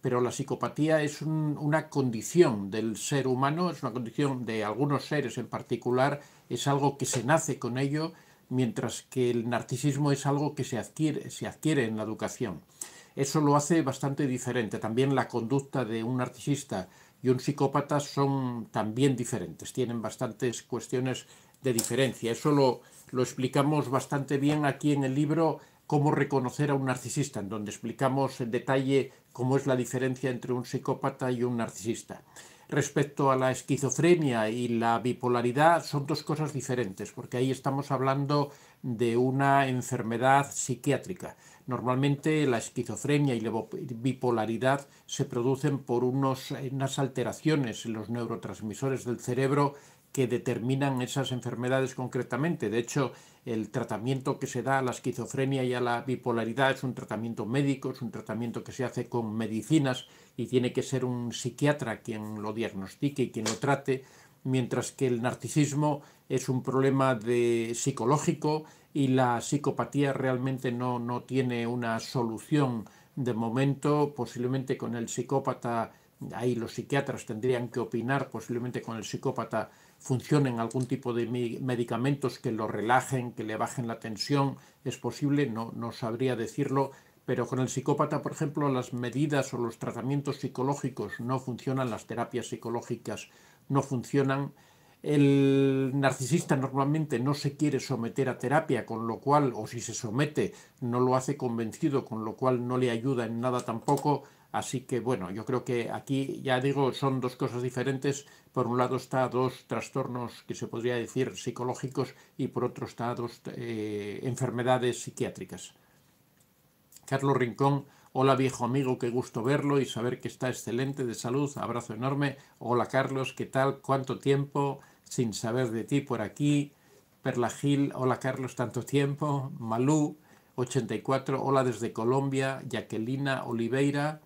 pero la psicopatía es una condición del ser humano, es una condición de algunos seres en particular, es algo que se nace con ello, mientras que el narcisismo es algo que se adquiere, se adquiere en la educación. Eso lo hace bastante diferente. También la conducta de un narcisista y un psicópata son también diferentes, tienen bastantes cuestiones de diferencia. Eso lo explicamos bastante bien aquí en el libro Cómo reconocer a un narcisista, en donde explicamos en detalle cómo es la diferencia entre un psicópata y un narcisista. Respecto a la esquizofrenia y la bipolaridad, son dos cosas diferentes, porque ahí estamos hablando de una enfermedad psiquiátrica. Normalmente la esquizofrenia y la bipolaridad se producen por unas alteraciones en los neurotransmisores del cerebro que determinan esas enfermedades concretamente. De hecho, el tratamiento que se da a la esquizofrenia y a la bipolaridad es un tratamiento médico, es un tratamiento que se hace con medicinas y tiene que ser un psiquiatra quien lo diagnostique y quien lo trate, mientras que el narcisismo es un problema de psicológico y la psicopatía realmente no, no tiene una solución de momento, posiblemente con el psicópata, ahí los psiquiatras tendrían que opinar, posiblemente con el psicópata funcionen algún tipo de medicamentos que lo relajen, que le bajen la tensión, es posible, no, no sabría decirlo, pero con el psicópata, por ejemplo, las medidas o los tratamientos psicológicos no funcionan, las terapias psicológicas no funcionan. El narcisista normalmente no se quiere someter a terapia, con lo cual, o si se somete, no lo hace convencido, con lo cual no le ayuda en nada tampoco. Así que bueno, yo creo que aquí ya digo, son dos cosas diferentes. Por un lado está dos trastornos que se podría decir psicológicos y por otro está dos eh, enfermedades psiquiátricas. Carlos Rincón, hola viejo amigo, qué gusto verlo y saber que está excelente de salud. Abrazo enorme. Hola Carlos, ¿qué tal? ¿Cuánto tiempo sin saber de ti por aquí? Perla Gil, hola Carlos, tanto tiempo. Malú, 84, hola desde Colombia. Jaquelina Oliveira.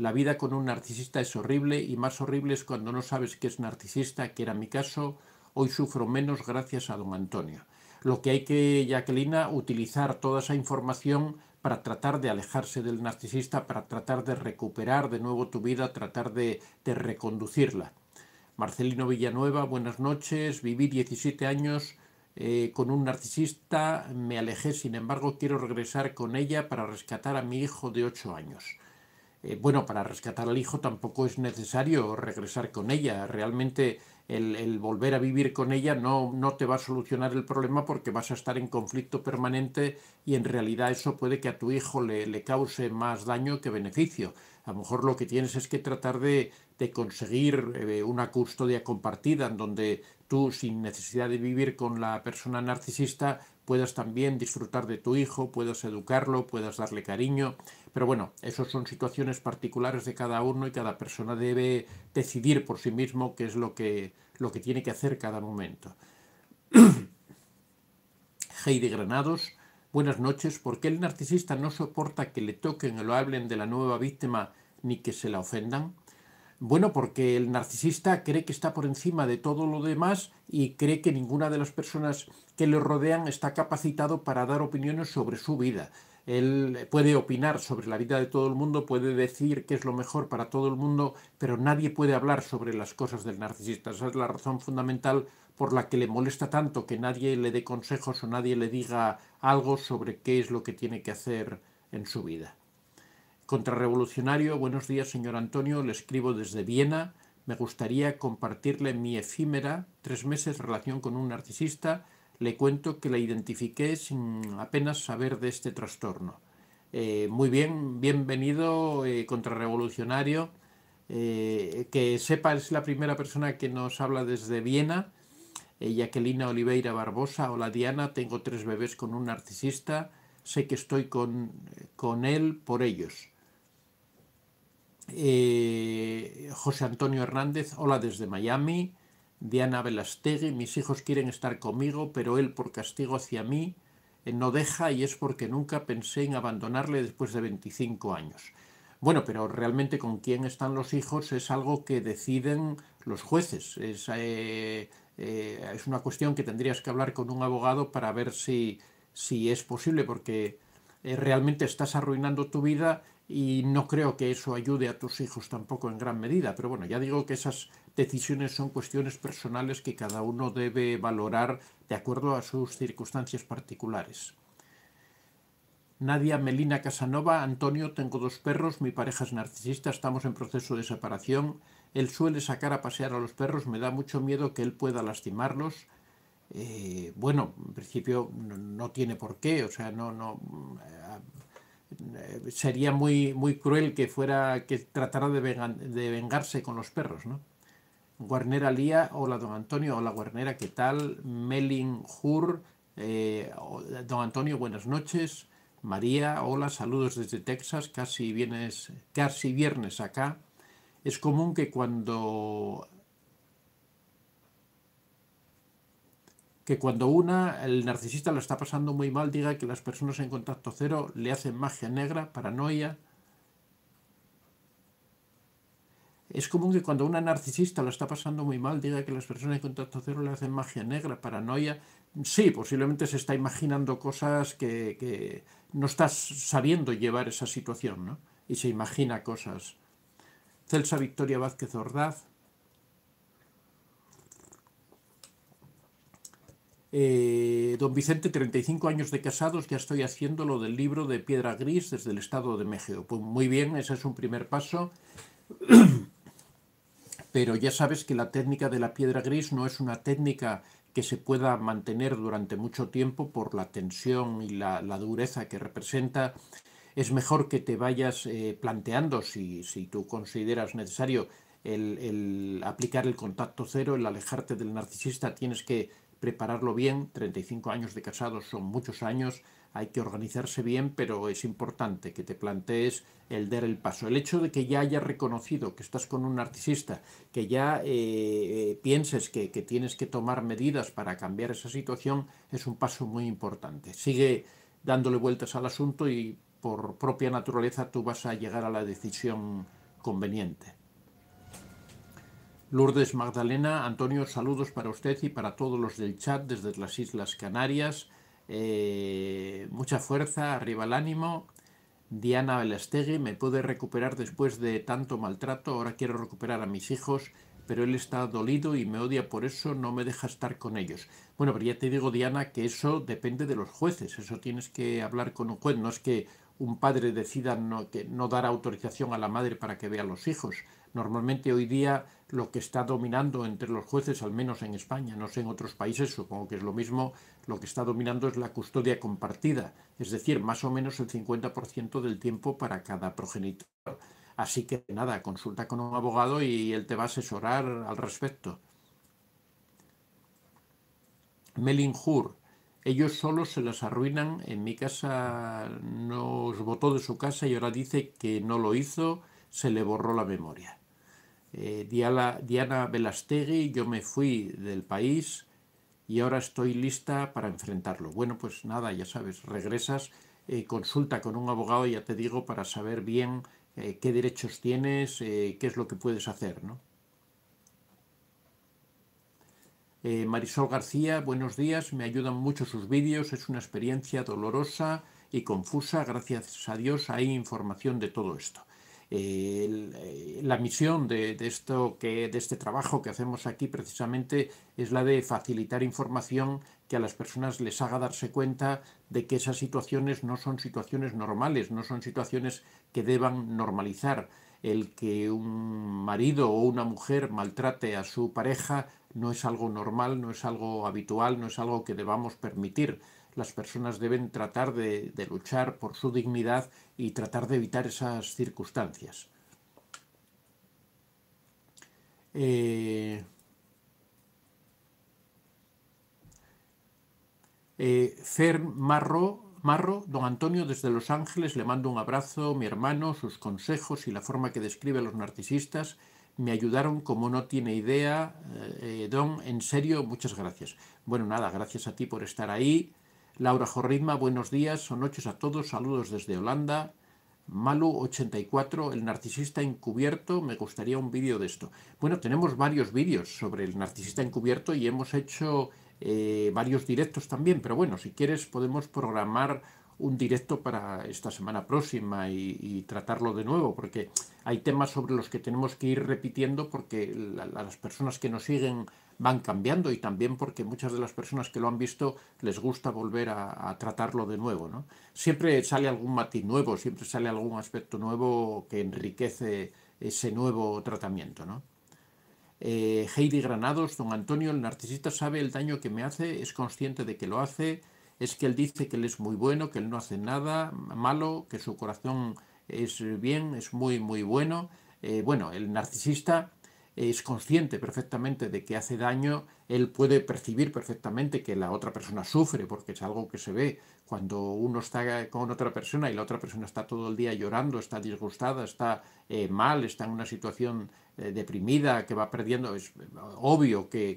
La vida con un narcisista es horrible y más horrible es cuando no sabes que es narcisista, que era mi caso. Hoy sufro menos gracias a don Antonio. Lo que hay que, Jacqueline, utilizar toda esa información para tratar de alejarse del narcisista, para tratar de recuperar de nuevo tu vida, tratar de, reconducirla. Marcelino Villanueva, buenas noches. Viví 17 años eh, con un narcisista, me alejé, sin embargo, quiero regresar con ella para rescatar a mi hijo de 8 años. Eh, bueno, para rescatar al hijo tampoco es necesario regresar con ella. Realmente el, volver a vivir con ella no, te va a solucionar el problema porque vas a estar en conflicto permanente y en realidad eso puede que a tu hijo le, cause más daño que beneficio. A lo mejor lo que tienes es que tratar de, conseguir eh, una custodia compartida en donde tú sin necesidad de vivir con la persona narcisista puedas también disfrutar de tu hijo, puedas educarlo, puedas darle cariño. Pero bueno, esas son situaciones particulares de cada uno y cada persona debe decidir por sí mismo qué es lo que, lo que tiene que hacer cada momento. Heidi Granados, buenas noches. ¿Por qué el narcisista no soporta que le toquen o lo hablen de la nueva víctima ni que se la ofendan? Bueno, porque el narcisista cree que está por encima de todo lo demás y cree que ninguna de las personas que le rodean está capacitado para dar opiniones sobre su vida. Él puede opinar sobre la vida de todo el mundo, puede decir qué es lo mejor para todo el mundo, pero nadie puede hablar sobre las cosas del narcisista. Esa es la razón fundamental por la que le molesta tanto que nadie le dé consejos o nadie le diga algo sobre qué es lo que tiene que hacer en su vida. Contrarrevolucionario, buenos días señor Antonio, le escribo desde Viena. Me gustaría compartirle mi efímera, tres meses relación con un narcisista le cuento que la identifiqué sin apenas saber de este trastorno. Eh, muy bien, bienvenido, eh, contrarrevolucionario. Eh, que sepa, es la primera persona que nos habla desde Viena. Jacquelina Oliveira Barbosa. Hola Diana, tengo tres bebés con un narcisista. Sé que estoy con, con él por ellos. José Antonio Hernández, hola desde Miami. Diana Velastegui, mis hijos quieren estar conmigo, pero él por castigo hacia mí eh, no deja y es porque nunca pensé en abandonarle después de 25 años. Bueno, pero realmente con quién están los hijos es algo que deciden los jueces. Es, eh, eh, una cuestión que tendrías que hablar con un abogado para ver si, es posible, porque realmente estás arruinando tu vida y no creo que eso ayude a tus hijos tampoco en gran medida. Pero bueno, ya digo que esas decisiones son cuestiones personales que cada uno debe valorar de acuerdo a sus circunstancias particulares. Nadia Melina Casanova, Antonio, tengo dos perros, mi pareja es narcisista, estamos en proceso de separación. Él suele sacar a pasear a los perros, me da mucho miedo que él pueda lastimarlos. Eh, bueno, en principio no, tiene por qué, o sea, no, no, eh, sería muy, muy cruel que fuera que tratara de, vengarse con los perros, ¿no? Guarnera Lía, hola don Antonio, hola Guarnera, ¿qué tal? Melin Hur, eh, don Antonio, buenas noches. María, hola, saludos desde Texas, casi, casi viernes acá. Es común que cuando que cuando una, el narcisista la está pasando muy mal, diga que las personas en contacto cero le hacen magia negra, paranoia. Es común que cuando una narcisista la está pasando muy mal, diga que las personas en contacto cero le hacen magia negra, paranoia. Sí, posiblemente se está imaginando cosas que, que no estás sabiendo llevar esa situación, ¿no? Y se imagina cosas. Celsa Victoria Vázquez Ordaz, Eh, don Vicente, 35 años de casados, ya estoy haciendo lo del libro de Piedra Gris desde el Estado de México. Pues muy bien, ese es un primer paso. Pero ya sabes que la técnica de la piedra gris no es una técnica que se pueda mantener durante mucho tiempo por la tensión y la, dureza que representa. Es mejor que te vayas eh, planteando, si, si tú consideras necesario, el, aplicar el contacto cero, el alejarte del narcisista, tienes que prepararlo bien. 35 años de casados son muchos años, hay que organizarse bien, pero es importante que te plantees el dar el paso. El hecho de que ya hayas reconocido que estás con un narcisista, que ya eh, eh, pienses que, que tienes que tomar medidas para cambiar esa situación, es un paso muy importante. Sigue dándole vueltas al asunto y por propia naturaleza tú vas a llegar a la decisión conveniente. Lourdes Magdalena, Antonio, saludos para usted y para todos los del chat desde las Islas Canarias. Eh, mucha fuerza, arriba el ánimo. Diana Velastegui, me puede recuperar después de tanto maltrato, ahora quiero recuperar a mis hijos, pero él está dolido y me odia por eso, no me deja estar con ellos. Bueno, pero ya te digo, Diana, que eso depende de los jueces, eso tienes que hablar con un juez, no es que un padre decida no, que no dar autorización a la madre para que vea a los hijos. Normalmente hoy día lo que está dominando entre los jueces, al menos en España, no sé en otros países, supongo que es lo mismo, lo que está dominando es la custodia compartida, es decir, más o menos el 50% del tiempo para cada progenitor. Así que nada, consulta con un abogado y él te va a asesorar al respecto. Melin Hur, ellos solos se las arruinan. En mi casa nos botó de su casa y ahora dice que no lo hizo, se le borró la memoria. Eh, Diana, Diana Velastegui, yo me fui del país y ahora estoy lista para enfrentarlo. Bueno, pues nada, ya sabes, regresas, eh, consulta con un abogado, ya te digo, para saber bien eh, qué derechos tienes, qué es lo que puedes hacer, ¿no? Eh, Marisol García, buenos días, me ayudan mucho sus vídeos, es una experiencia dolorosa y confusa, gracias a Dios hay información de todo esto. Eh, eh, la misión de, esto que, de este trabajo que hacemos aquí precisamente es la de facilitar información que a las personas les haga darse cuenta de que esas situaciones no son situaciones normales, no son situaciones que deban normalizar. El que un marido o una mujer maltrate a su pareja no es algo normal, no es algo habitual, no es algo que debamos permitir. Las personas deben tratar de, luchar por su dignidad y tratar de evitar esas circunstancias. Eh, eh Marro, Marro, don Antonio desde Los Ángeles, le mando un abrazo, mi hermano, sus consejos y la forma que describe a los narcisistas me ayudaron como no tiene idea. Eh, eh, Don, en serio, muchas gracias. Bueno, nada, gracias a ti por estar ahí. Laura Jorritma, buenos días o noches a todos, saludos desde Holanda. Malu84, el narcisista encubierto, me gustaría un vídeo de esto. Bueno, tenemos varios vídeos sobre el narcisista encubierto y hemos hecho eh, varios directos también, pero bueno, si quieres podemos programar un directo para esta semana próxima y, tratarlo de nuevo, porque hay temas sobre los que tenemos que ir repitiendo porque las personas que nos siguen van cambiando y también porque muchas de las personas que lo han visto les gusta volver a, tratarlo de nuevo. ¿no? Siempre sale algún matiz nuevo, siempre sale algún aspecto nuevo que enriquece ese nuevo tratamiento. Eh, Heidi Granados, don Antonio, el narcisista sabe el daño que me hace, es consciente de que lo hace, es que él dice que él es muy bueno, que él no hace nada malo, que su corazón es bien, es muy, muy bueno. Eh, bueno, el narcisista es consciente perfectamente de que hace daño, él puede percibir perfectamente que la otra persona sufre, porque es algo que se ve cuando uno está con otra persona y la otra persona está todo el día llorando, está disgustada, está eh, mal, está en una situación eh, deprimida, que va perdiendo, es obvio que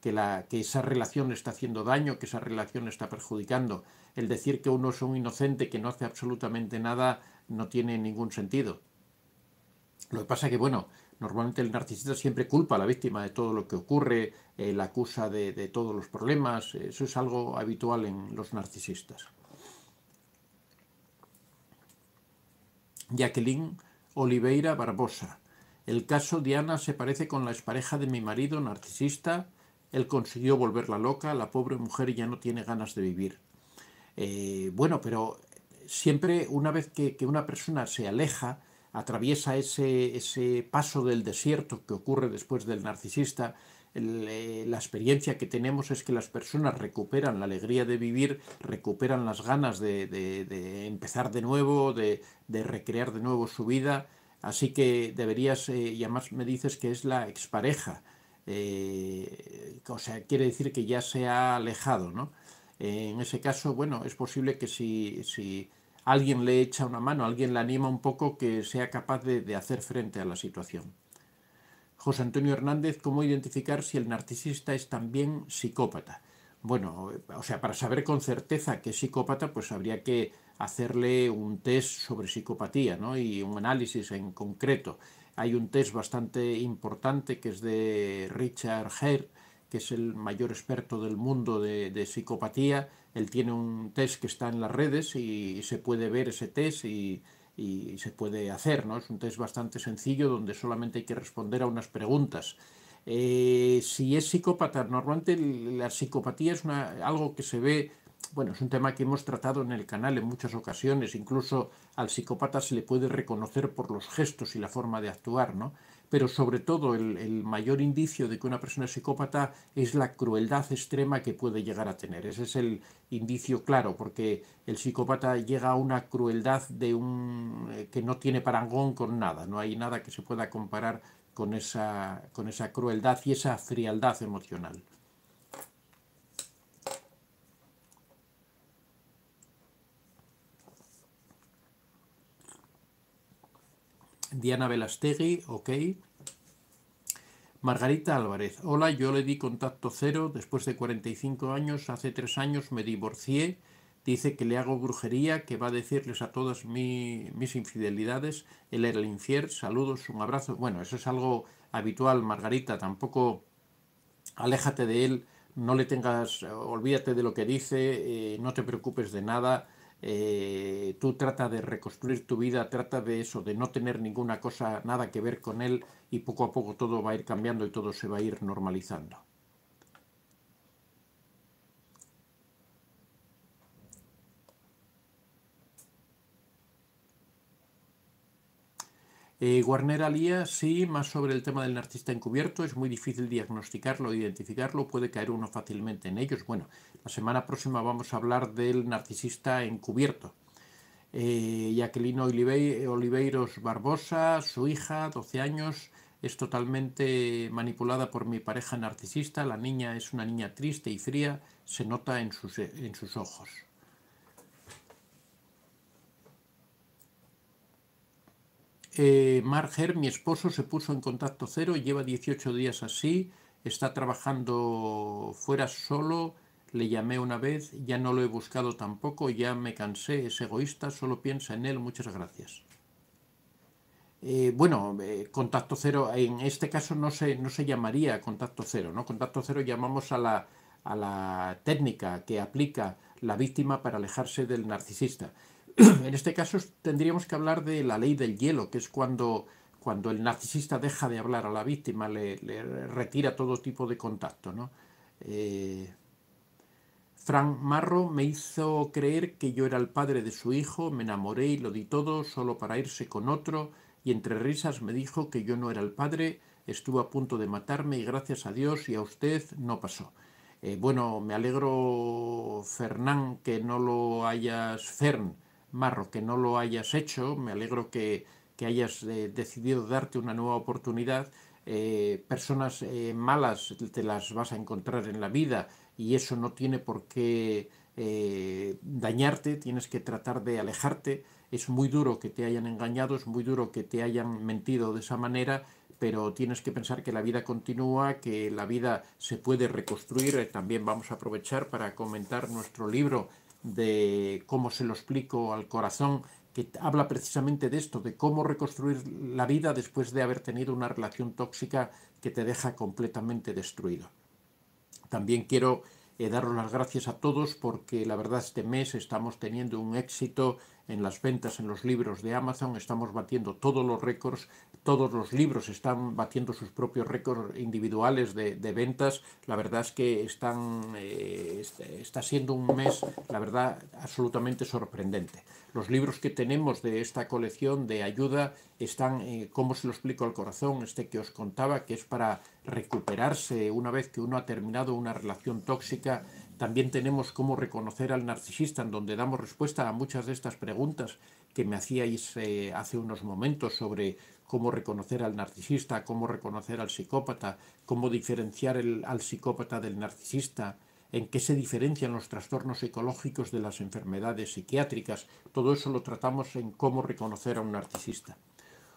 que, esa relación está haciendo daño, que esa relación está perjudicando. El decir que uno es un inocente que no hace absolutamente nada no tiene ningún sentido. Lo que pasa es que, bueno, normalmente el narcisista siempre culpa a la víctima de todo lo que ocurre, eh, la acusa de, de, todos los problemas, eso es algo habitual en los narcisistas. Jacqueline Oliveira Barbosa. El caso Diana se parece con la expareja de mi marido narcisista él consiguió volverla loca, la pobre mujer ya no tiene ganas de vivir. Eh, bueno, pero siempre una vez que, una persona se aleja, atraviesa ese, paso del desierto que ocurre después del narcisista, eh, la experiencia que tenemos es que las personas recuperan la alegría de vivir, recuperan las ganas de, empezar de nuevo, de, recrear de nuevo su vida. Así que deberías, eh, y además me dices que es la expareja, eh, o sea, quiere decir que ya se ha alejado, ¿no? En ese caso, bueno, es posible que si, alguien le echa una mano, alguien le anima un poco, que sea capaz de, de, hacer frente a la situación. José Antonio Hernández, ¿cómo identificar si el narcisista es también psicópata? Bueno, o sea, para saber con certeza que es psicópata, pues habría que hacerle un test sobre psicopatía ¿no? y un análisis en concreto. Hay un test bastante importante que es de Richard Herr, que es el mayor experto del mundo de, psicopatía. Él tiene un test que está en las redes y se puede ver ese test y, se puede hacer. ¿no? Es un test bastante sencillo donde solamente hay que responder a unas preguntas. Eh, si es psicópata, normalmente la psicopatía es algo que se ve bueno, es un tema que hemos tratado en el canal en muchas ocasiones, incluso al psicópata se le puede reconocer por los gestos y la forma de actuar, ¿no? Pero sobre todo el, mayor indicio de que una persona es psicópata es la crueldad extrema que puede llegar a tener. Ese es el indicio claro, porque el psicópata llega a una crueldad de un eh, que no tiene parangón con nada, no hay nada que se pueda comparar con esa crueldad y esa frialdad emocional. Diana Velastegui, ok. Margarita Álvarez, hola, yo le di contacto cero después de 45 años, hace tres años me divorcié, dice que le hago brujería, que va a decirles a todas mis infidelidades, él era el infier, saludos, un abrazo. Bueno, eso es algo habitual, Margarita, tampoco aléjate de él, no le tengas, olvídate de lo que dice, eh, no te preocupes de nada eh, tú trata de reconstruir tu vida, trata de eso, de no tener ninguna cosa, nada que ver con él y poco a poco todo va a ir cambiando y todo se va a ir normalizando. Eh, Warner alía, sí, más sobre el tema del narcisista encubierto. Es muy difícil diagnosticarlo, identificarlo, puede caer uno fácilmente en ellos. Bueno, la semana próxima vamos a hablar del narcisista encubierto. Eh, Jacqueline Oliveiros Barbosa, su hija, 12 años, es totalmente manipulada por mi pareja narcisista. La niña es una niña triste y fría, se nota en sus ojos. eh, Marger, mi esposo, se puso en contacto cero, lleva 18 días así, está trabajando fuera solo, le llamé una vez, ya no lo he buscado tampoco, ya me cansé, es egoísta, solo piensa en él, muchas gracias. Eh, bueno, eh, contacto cero, en este caso no se, no se llamaría contacto cero, ¿no? Contacto cero llamamos a la, a la técnica que aplica la víctima para alejarse del narcisista. en este caso tendríamos que hablar de la ley del hielo, que es cuando, cuando el narcisista deja de hablar a la víctima, le, retira todo tipo de contacto. Eh, Frank Marro me hizo creer que yo era el padre de su hijo, me enamoré y lo di todo solo para irse con otro, y entre risas me dijo que yo no era el padre, estuvo a punto de matarme y gracias a Dios y a usted no pasó. Eh, bueno, me alegro, Fernán, que no lo hayas, Fern, Marro, que no lo hayas hecho, me alegro que, hayas eh, decidido darte una nueva oportunidad. Eh, personas eh, malas te las vas a encontrar en la vida y eso no tiene por qué dañarte, tienes que tratar de alejarte. Es muy duro que te hayan engañado, es muy duro que te hayan mentido de esa manera, pero tienes que pensar que la vida continúa, que la vida se puede reconstruir. También vamos a aprovechar para comentar nuestro libro de cómo se lo explico al corazón, que habla precisamente de esto, de cómo reconstruir la vida después de haber tenido una relación tóxica que te deja completamente destruido. También quiero eh, dar las gracias a todos porque la verdad este mes estamos teniendo un éxito en las ventas en los libros de Amazon, estamos batiendo todos los récords, todos los libros están batiendo sus propios récords individuales de, ventas. La verdad es que están, eh, está siendo un mes, la verdad, absolutamente sorprendente. Los libros que tenemos de esta colección de ayuda están, eh, como se lo explico al corazón, este que os contaba, que es para recuperarse una vez que uno ha terminado una relación tóxica también tenemos cómo reconocer al narcisista, en donde damos respuesta a muchas de estas preguntas que me hacíais eh, hace unos momentos sobre cómo reconocer al narcisista, cómo reconocer al psicópata, cómo diferenciar al psicópata del narcisista, en qué se diferencian los trastornos psicológicos de las enfermedades psiquiátricas. Todo eso lo tratamos en cómo reconocer a un narcisista.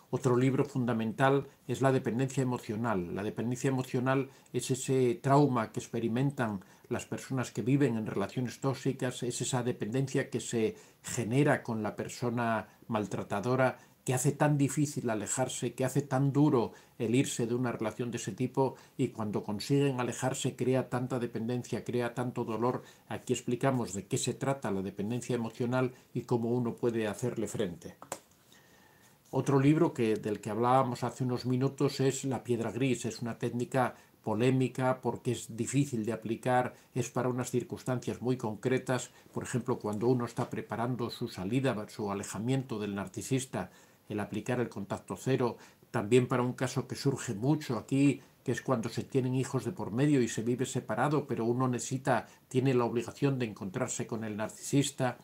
Otro libro fundamental es la dependencia emocional. La dependencia emocional es ese trauma que experimentan las personas que viven en relaciones tóxicas, es esa dependencia que se genera con la persona maltratadora, que hace tan difícil alejarse, que hace tan duro el irse de una relación de ese tipo y cuando consiguen alejarse crea tanta dependencia, crea tanto dolor. Aquí explicamos de qué se trata la dependencia emocional y cómo uno puede hacerle frente. Otro libro que, del que hablábamos hace unos minutos es La piedra gris, es una técnica polémica, porque es difícil de aplicar, es para unas circunstancias muy concretas, por ejemplo, cuando uno está preparando su salida, su alejamiento del narcisista, el aplicar el contacto cero, también para un caso que surge mucho aquí, que es cuando se tienen hijos de por medio y se vive separado, pero uno necesita, tiene la obligación de encontrarse con el narcisista,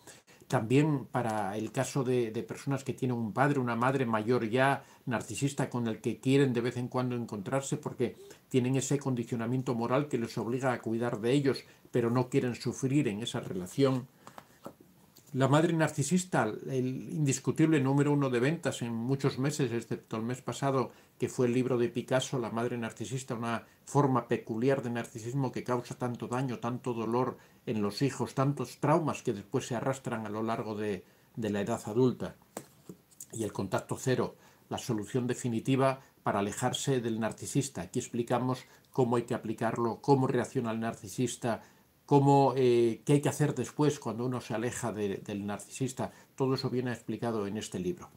también para el caso de, personas que tienen un padre, una madre mayor ya, narcisista, con el que quieren de vez en cuando encontrarse porque tienen ese condicionamiento moral que les obliga a cuidar de ellos, pero no quieren sufrir en esa relación. La madre narcisista, el indiscutible número uno de ventas en muchos meses, excepto el mes pasado, que fue el libro de Picasso, La madre narcisista, una forma peculiar de narcisismo que causa tanto daño, tanto dolor en los hijos tantos traumas que después se arrastran a lo largo de, la edad adulta. Y el contacto cero, la solución definitiva para alejarse del narcisista. Aquí explicamos cómo hay que aplicarlo, cómo reacciona el narcisista, eh, qué hay que hacer después cuando uno se aleja del narcisista. Todo eso viene explicado en este libro.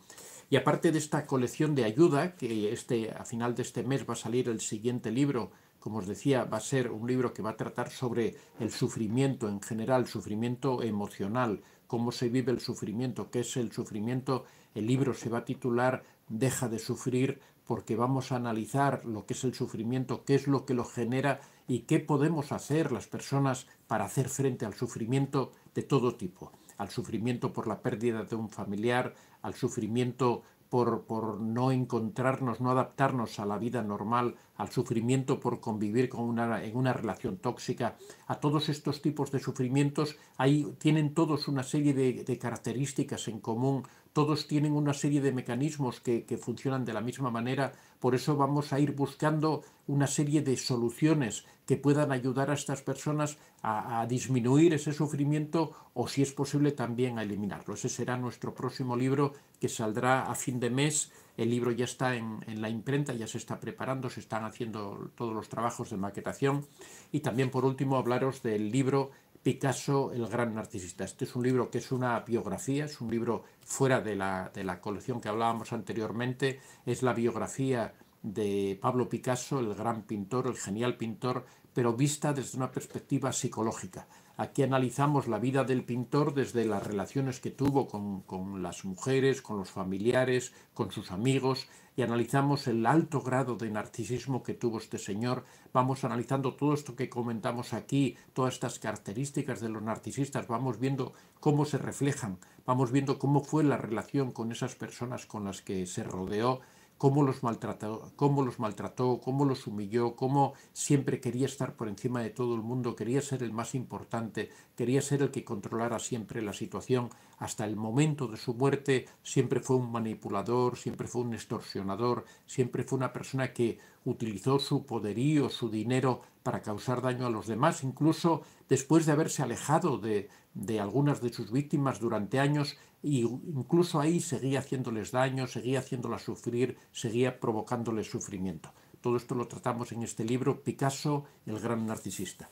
Y aparte de esta colección de ayuda, que este, a final de este mes va a salir el siguiente libro como os decía, va a ser un libro que va a tratar sobre el sufrimiento en general, sufrimiento emocional, cómo se vive el sufrimiento, qué es el sufrimiento. El libro se va a titular Deja de sufrir porque vamos a analizar lo que es el sufrimiento, qué es lo que lo genera y qué podemos hacer las personas para hacer frente al sufrimiento de todo tipo, al sufrimiento por la pérdida de un familiar, al sufrimiento por, no encontrarnos, no adaptarnos a la vida normal, al sufrimiento por convivir con una, en una relación tóxica, a todos estos tipos de sufrimientos, ahí tienen todos una serie de, de características en común todos tienen una serie de mecanismos que, funcionan de la misma manera, por eso vamos a ir buscando una serie de soluciones que puedan ayudar a estas personas a, disminuir ese sufrimiento o, si es posible, también a eliminarlo. Ese será nuestro próximo libro que saldrá a fin de mes. El libro ya está en, en la imprenta, ya se está preparando, se están haciendo todos los trabajos de maquetación. Y también, por último, hablaros del libro Picasso, el gran narcisista. Este es un libro que es una biografía, es un libro fuera de la, colección que hablábamos anteriormente, es la biografía de Pablo Picasso, el gran pintor, el genial pintor, pero vista desde una perspectiva psicológica. Aquí analizamos la vida del pintor desde las relaciones que tuvo con, con las mujeres, con los familiares, con sus amigos, y analizamos el alto grado de narcisismo que tuvo este señor, vamos analizando todo esto que comentamos aquí, todas estas características de los narcisistas, vamos viendo cómo se reflejan, vamos viendo cómo fue la relación con esas personas con las que se rodeó cómo los maltrató, cómo los maltrató, los humilló, cómo siempre quería estar por encima de todo el mundo, quería ser el más importante, quería ser el que controlara siempre la situación. Hasta el momento de su muerte siempre fue un manipulador, siempre fue un extorsionador, siempre fue una persona que utilizó su poderío, su dinero para causar daño a los demás, incluso después de haberse alejado de, de algunas de sus víctimas durante años, y incluso ahí seguía haciéndoles daño, seguía haciéndolas sufrir, seguía provocándoles sufrimiento. Todo esto lo tratamos en este libro Picasso, el gran narcisista.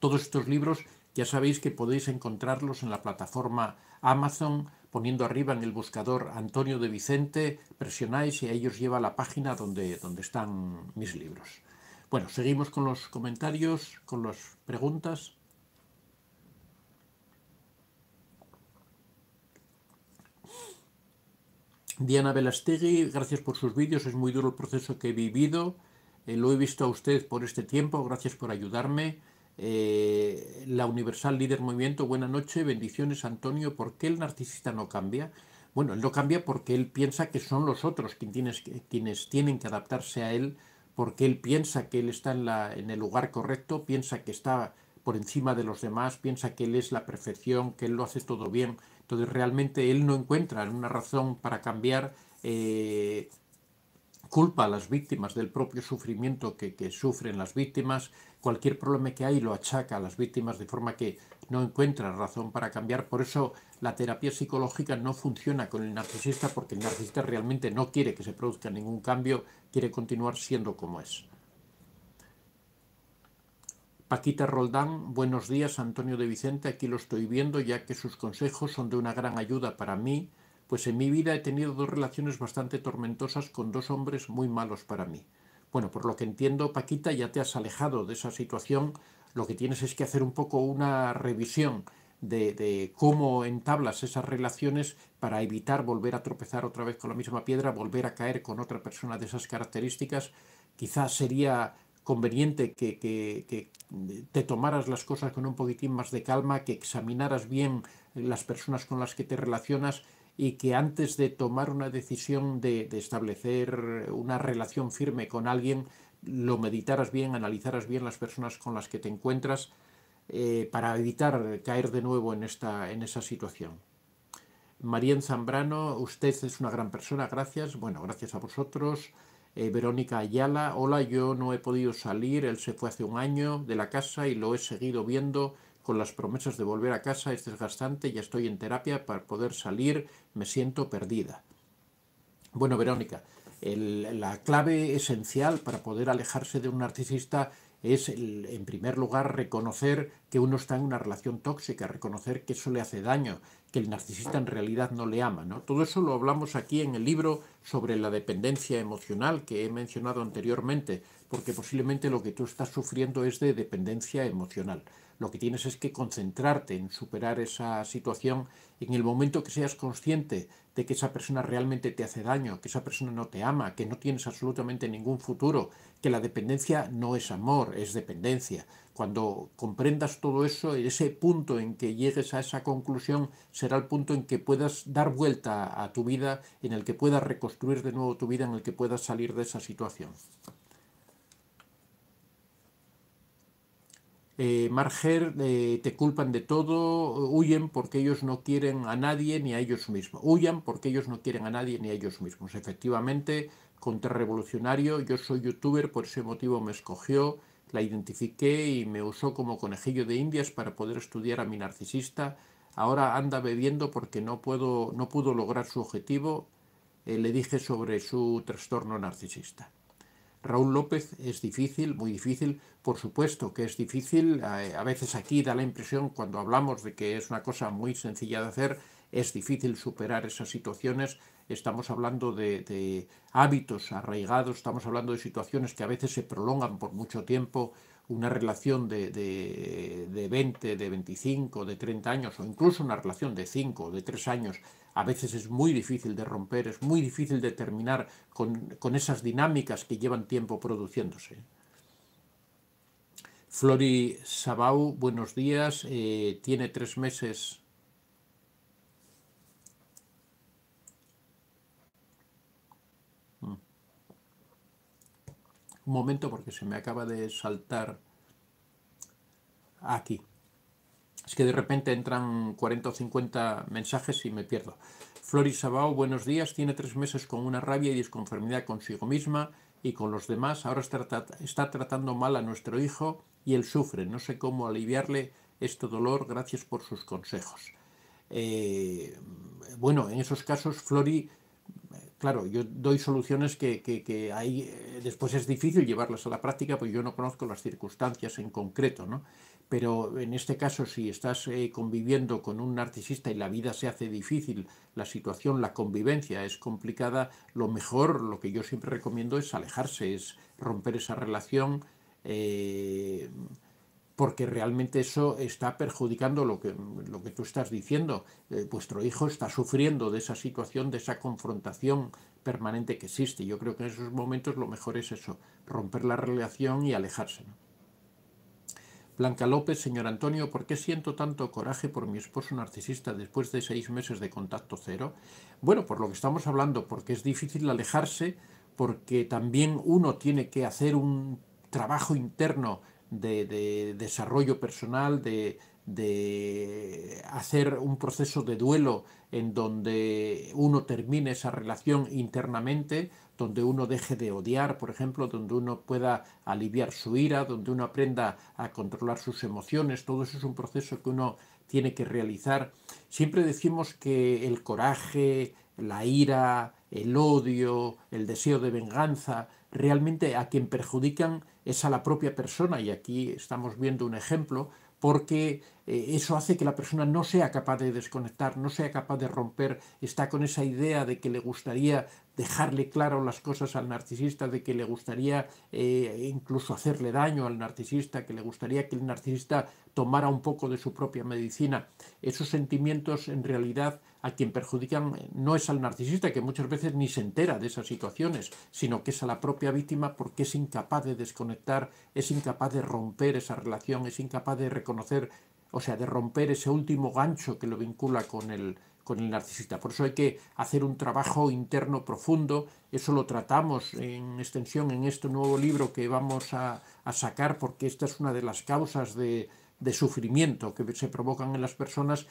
Todos estos libros ya sabéis que podéis encontrarlos en la plataforma Amazon poniendo arriba en el buscador Antonio de Vicente, presionáis y ahí ellos lleva la página donde, donde están mis libros. Bueno, seguimos con los comentarios, con las preguntas. Diana Velastegui, gracias por sus vídeos, es muy duro el proceso que he vivido, eh, lo he visto a usted por este tiempo, gracias por ayudarme. Eh, la Universal Líder Movimiento, buena noche, bendiciones Antonio, ¿por qué el narcisista no cambia? Bueno, él no cambia porque él piensa que son los otros quienes, tienen que adaptarse a él, porque él piensa que él está en, en el lugar correcto, piensa que está por encima de los demás, piensa que él es la perfección, que él lo hace todo bien. Entonces realmente él no encuentra una razón para cambiar, eh, culpa a las víctimas del propio sufrimiento que, sufren las víctimas, cualquier problema que hay lo achaca a las víctimas de forma que no encuentra razón para cambiar. Por eso la terapia psicológica no funciona con el narcisista porque el narcisista realmente no quiere que se produzca ningún cambio, quiere continuar siendo como es. Paquita Roldán, buenos días, Antonio de Vicente, aquí lo estoy viendo ya que sus consejos son de una gran ayuda para mí, pues en mi vida he tenido dos relaciones bastante tormentosas con dos hombres muy malos para mí. Bueno, por lo que entiendo, Paquita, ya te has alejado de esa situación, lo que tienes es que hacer un poco una revisión de, cómo entablas esas relaciones para evitar volver a tropezar otra vez con la misma piedra, volver a caer con otra persona de esas características. Quizás sería conveniente que, eh, te tomaras las cosas con un poquitín más de calma, que examinaras bien las personas con las que te relacionas y que antes de tomar una decisión de, establecer una relación firme con alguien, lo meditaras bien, analizaras bien las personas con las que te encuentras eh, para evitar caer de nuevo en, esta, en esa situación. María Zambrano, usted es una gran persona, gracias. Bueno, gracias a vosotros. Eh, Verónica Ayala, hola, yo no he podido salir, él se fue hace un año de la casa y lo he seguido viendo con las promesas de volver a casa, es desgastante, ya estoy en terapia para poder salir, me siento perdida. Bueno, Verónica, la clave esencial para poder alejarse de un narcisista es, en primer lugar, reconocer que uno está en una relación tóxica, reconocer que eso le hace daño, que el narcisista en realidad no le ama. ¿no? Todo eso lo hablamos aquí en el libro sobre la dependencia emocional que he mencionado anteriormente, porque posiblemente lo que tú estás sufriendo es de dependencia emocional. Lo que tienes es que concentrarte en superar esa situación en el momento que seas consciente de que esa persona realmente te hace daño, que esa persona no te ama, que no tienes absolutamente ningún futuro, que la dependencia no es amor, es dependencia. Cuando comprendas todo eso, ese punto en que llegues a esa conclusión será el punto en que puedas dar vuelta a tu vida, en el que puedas reconstruir de nuevo tu vida, en el que puedas salir de esa situación. Eh, Marger, eh, te culpan de todo, huyen porque ellos no quieren a nadie ni a ellos mismos. Huyan porque ellos no quieren a nadie ni a ellos mismos. Efectivamente, contrarrevolucionario, yo soy youtuber, por ese motivo me escogió. La identifiqué y me usó como conejillo de indias para poder estudiar a mi narcisista. Ahora anda bebiendo porque no, no pudo lograr su objetivo. Eh, le dije sobre su trastorno narcisista. Raúl López es difícil, muy difícil, por supuesto que es difícil. A veces aquí da la impresión, cuando hablamos de que es una cosa muy sencilla de hacer, es difícil superar esas situaciones, estamos hablando de, hábitos arraigados, estamos hablando de situaciones que a veces se prolongan por mucho tiempo, una relación de, de, 20, de 25, de 30 años o incluso una relación de 5 de 3 años, a veces es muy difícil de romper, es muy difícil de terminar con, esas dinámicas que llevan tiempo produciéndose. Flori Sabau, buenos días, eh, tiene tres meses Un momento porque se me acaba de saltar aquí. Es que de repente entran 40 o 50 mensajes y me pierdo. Floris Sabao, buenos días. Tiene tres meses con una rabia y desconformidad consigo misma y con los demás. Ahora está, está tratando mal a nuestro hijo y él sufre. No sé cómo aliviarle este dolor. Gracias por sus consejos. Eh, bueno, en esos casos, Flori claro, yo doy soluciones que, que, hay, eh, después es difícil llevarlas a la práctica porque yo no conozco las circunstancias en concreto, ¿no? Pero en este caso, si estás eh, conviviendo con un narcisista y la vida se hace difícil, la situación, la convivencia es complicada, lo mejor, lo que yo siempre recomiendo es alejarse, es romper esa relación. Eh, porque realmente eso está perjudicando lo que, lo que tú estás diciendo. Eh, vuestro hijo está sufriendo de esa situación, de esa confrontación permanente que existe. Yo creo que en esos momentos lo mejor es eso, romper la relación y alejarse. Blanca López, señor Antonio, ¿por qué siento tanto coraje por mi esposo narcisista después de seis meses de contacto cero? Bueno, por lo que estamos hablando, porque es difícil alejarse, porque también uno tiene que hacer un trabajo interno de, desarrollo personal, de, de hacer un proceso de duelo en donde uno termine esa relación internamente, donde uno deje de odiar, por ejemplo, donde uno pueda aliviar su ira, donde uno aprenda a controlar sus emociones, todo eso es un proceso que uno tiene que realizar. Siempre decimos que el coraje, la ira, el odio, el deseo de venganza, realmente a quien perjudican es a la propia persona, y aquí estamos viendo un ejemplo, porque eh, eso hace que la persona no sea capaz de desconectar, no sea capaz de romper, está con esa idea de que le gustaría dejarle claro las cosas al narcisista, de que le gustaría eh, incluso hacerle daño al narcisista, que le gustaría que el narcisista tomara un poco de su propia medicina. Esos sentimientos en realidad a quien perjudican eh, no es al narcisista, que muchas veces ni se entera de esas situaciones, sino que es a la propia víctima porque es incapaz de desconectar, es incapaz de romper esa relación, es incapaz de reconocer o sea, de romper ese último gancho que lo vincula con el, narcisista. Por eso hay que hacer un trabajo interno profundo, eso lo tratamos en extensión en este nuevo libro que vamos a, sacar, porque esta es una de las causas de, sufrimiento que se provocan en las personas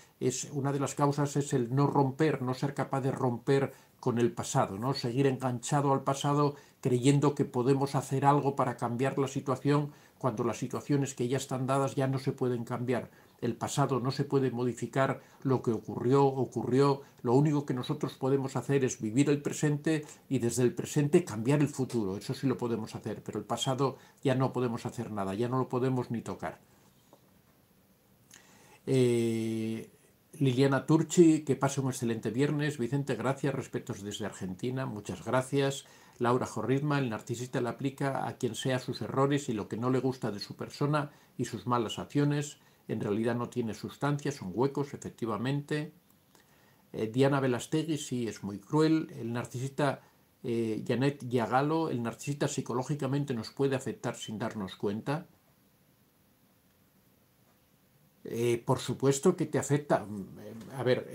una de las causas es el no romper, no ser capaz de romper con el pasado, ¿no? Seguir enganchado al pasado creyendo que podemos hacer algo para cambiar la situación cuando las situaciones que ya están dadas ya no se pueden cambiar el pasado no se puede modificar, lo que ocurrió, ocurrió, lo único que nosotros podemos hacer es vivir el presente y desde el presente cambiar el futuro, eso sí lo podemos hacer, pero el pasado ya no podemos hacer nada, ya no lo podemos ni tocar. Eh, Liliana Turchi, que pase un excelente viernes. Vicente, gracias. Respetos desde Argentina, muchas gracias. Laura Jorritma, el narcisista le aplica a quien sea sus errores y lo que no le gusta de su persona y sus malas acciones en realidad no tiene sustancia, son huecos, efectivamente. Eh, Diana Velastegui sí es muy cruel. El narcisista eh, Janet Yagalo, el narcisista psicológicamente nos puede afectar sin darnos cuenta. Eh, por supuesto que te afecta. Mm, a ver,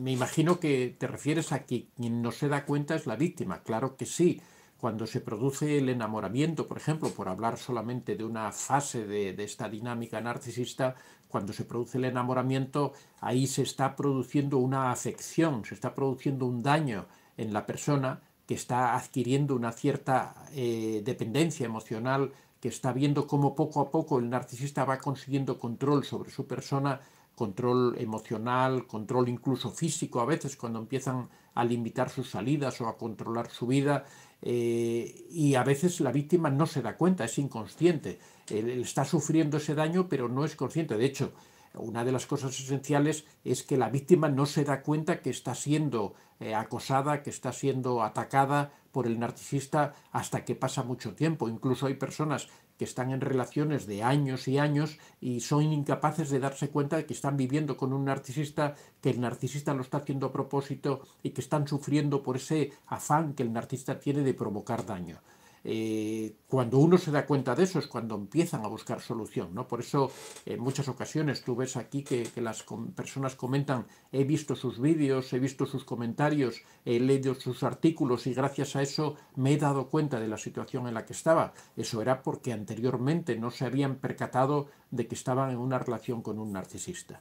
me imagino que te refieres a que quien no se da cuenta es la víctima. Claro que sí. Cuando se produce el enamoramiento, por ejemplo, por hablar solamente de una fase de, esta dinámica narcisista, cuando se produce el enamoramiento, ahí se está produciendo una afección, se está produciendo un daño en la persona que está adquiriendo una cierta eh, dependencia emocional, que está viendo cómo poco a poco el narcisista va consiguiendo control sobre su persona, control emocional, control incluso físico a veces cuando empiezan a limitar sus salidas o a controlar su vida eh, y a veces la víctima no se da cuenta, es inconsciente, él está sufriendo ese daño pero no es consciente. De hecho, una de las cosas esenciales es que la víctima no se da cuenta que está siendo eh, acosada, que está siendo atacada por el narcisista hasta que pasa mucho tiempo. Incluso hay personas que están en relaciones de años y años y son incapaces de darse cuenta de que están viviendo con un narcisista, que el narcisista lo está haciendo a propósito y que están sufriendo por ese afán que el narcisista tiene de provocar daño. Eh, cuando uno se da cuenta de eso es cuando empiezan a buscar solución. Por eso en muchas ocasiones tú ves aquí que, las personas comentan, he visto sus vídeos, he visto sus comentarios, he leído sus artículos y gracias a eso me he dado cuenta de la situación en la que estaba. Eso era porque anteriormente no se habían percatado de que estaban en una relación con un narcisista.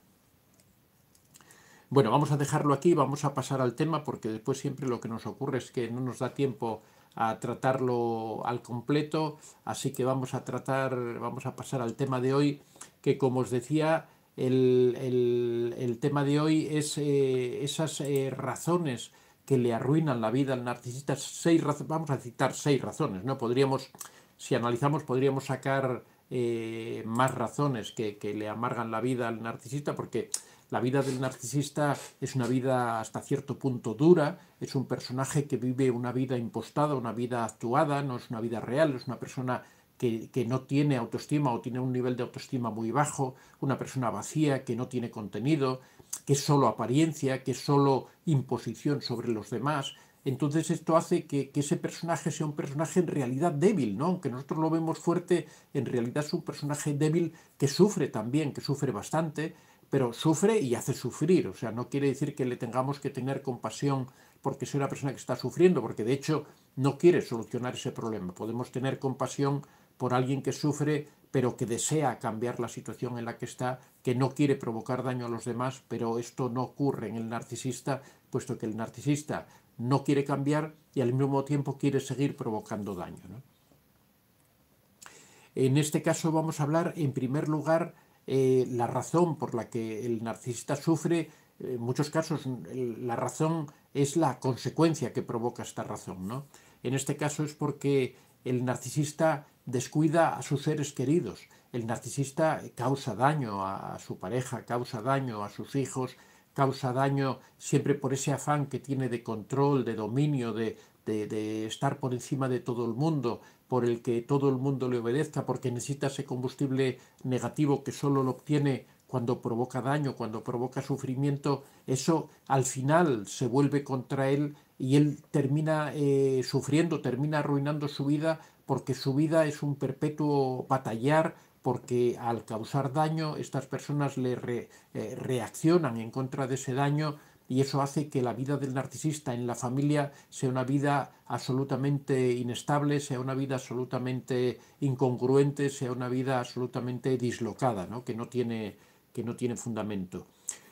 Bueno, vamos a dejarlo aquí, vamos a pasar al tema porque después siempre lo que nos ocurre es que no nos da tiempo a tratarlo al completo, así que vamos a tratar, vamos a pasar al tema de hoy, que como os decía, el, tema de hoy es eh, esas eh, razones que le arruinan la vida al narcisista, seis vamos a citar seis razones, ¿no? Podríamos, si analizamos, podríamos sacar eh, más razones que, que, le amargan la vida al narcisista, porque la vida del narcisista es una vida hasta cierto punto dura, es un personaje que vive una vida impostada, una vida actuada, no es una vida real, es una persona que, no tiene autoestima o tiene un nivel de autoestima muy bajo, una persona vacía, que no tiene contenido, que es solo apariencia, que es solo imposición sobre los demás. Entonces esto hace que, que ese personaje sea un personaje en realidad débil, ¿no? Aunque nosotros lo vemos fuerte, en realidad es un personaje débil que sufre también, que sufre bastante, pero sufre y hace sufrir. O sea, no quiere decir que le tengamos que tener compasión porque sea una persona que está sufriendo, porque de hecho no quiere solucionar ese problema. Podemos tener compasión por alguien que sufre, pero que desea cambiar la situación en la que está, que no quiere provocar daño a los demás, pero esto no ocurre en el narcisista, puesto que el narcisista no quiere cambiar y al mismo tiempo quiere seguir provocando daño. En este caso vamos a hablar, en primer lugar, eh, la razón por la que el narcisista sufre, eh, en muchos casos la razón es la consecuencia que provoca esta razón. ¿no? En este caso es porque el narcisista descuida a sus seres queridos, el narcisista causa daño a, su pareja, causa daño a sus hijos, causa daño siempre por ese afán que tiene de control, de dominio, de estar por encima de todo el mundo, por el que todo el mundo le obedezca, porque necesita ese combustible negativo que solo lo obtiene cuando provoca daño, cuando provoca sufrimiento, eso al final se vuelve contra él y él termina eh, sufriendo, termina arruinando su vida, porque su vida es un perpetuo batallar, porque al causar daño estas personas le eh, reaccionan en contra de ese daño, y eso hace que la vida del narcisista en la familia sea una vida absolutamente inestable, sea una vida absolutamente incongruente, sea una vida absolutamente dislocada, ¿no? Que, no tiene, que no tiene fundamento.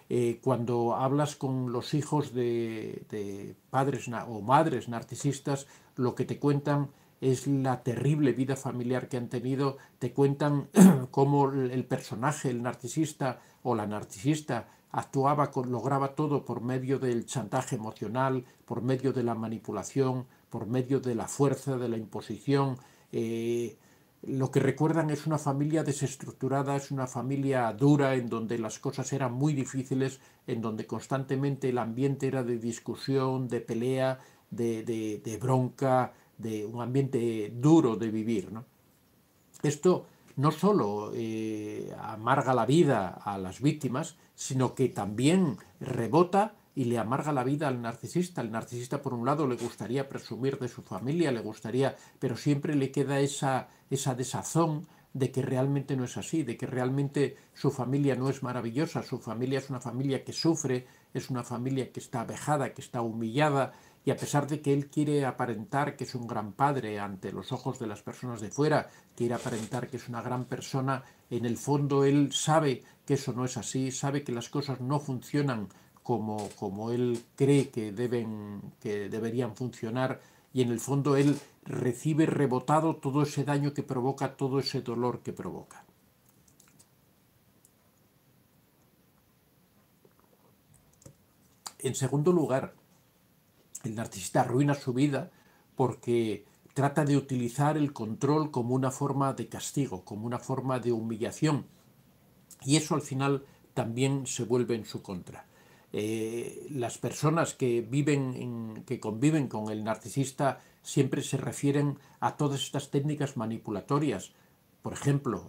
Eh, cuando hablas con los hijos de, de padres o madres narcisistas, lo que te cuentan es la terrible vida familiar que han tenido, te cuentan cómo el personaje, el narcisista o la narcisista actuaba, lograba todo por medio del chantaje emocional, por medio de la manipulación, por medio de la fuerza, de la imposición. Eh, lo que recuerdan es una familia desestructurada, es una familia dura, en donde las cosas eran muy difíciles, en donde constantemente el ambiente era de discusión, de pelea, de, bronca, de un ambiente duro de vivir. Esto no solo eh, amarga la vida a las víctimas, sino que también rebota y le amarga la vida al narcisista. El narcisista, por un lado, le gustaría presumir de su familia, le gustaría, pero siempre le queda esa, esa desazón de que realmente no es así, de que realmente su familia no es maravillosa, su familia es una familia que sufre, es una familia que está vejada, que está humillada, y a pesar de que él quiere aparentar que es un gran padre ante los ojos de las personas de fuera, quiere aparentar que es una gran persona, en el fondo él sabe que eso no es así, sabe que las cosas no funcionan como, como él cree que, deben, que deberían funcionar y en el fondo él recibe rebotado todo ese daño que provoca, todo ese dolor que provoca. En segundo lugar, el narcisista arruina su vida porque trata de utilizar el control como una forma de castigo, como una forma de humillación. Y eso al final también se vuelve en su contra. Eh, las personas que viven, que conviven con el narcisista siempre se refieren a todas estas técnicas manipulatorias. Por ejemplo,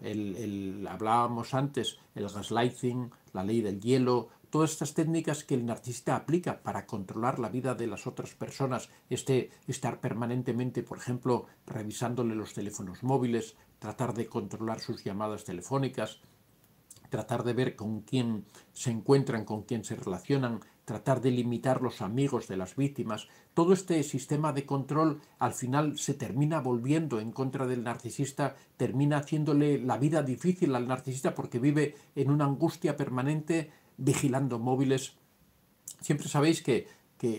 hablábamos antes, el gaslighting, la ley del hielo, todas estas técnicas que el narcisista aplica para controlar la vida de las otras personas, este estar permanentemente, por ejemplo, revisándole los teléfonos móviles, tratar de controlar sus llamadas telefónicas, tratar de ver con quién se encuentran, con quién se relacionan, tratar de limitar los amigos de las víctimas, todo este sistema de control al final se termina volviendo en contra del narcisista, termina haciéndole la vida difícil al narcisista porque vive en una angustia permanente vigilando móviles. Siempre sabéis que,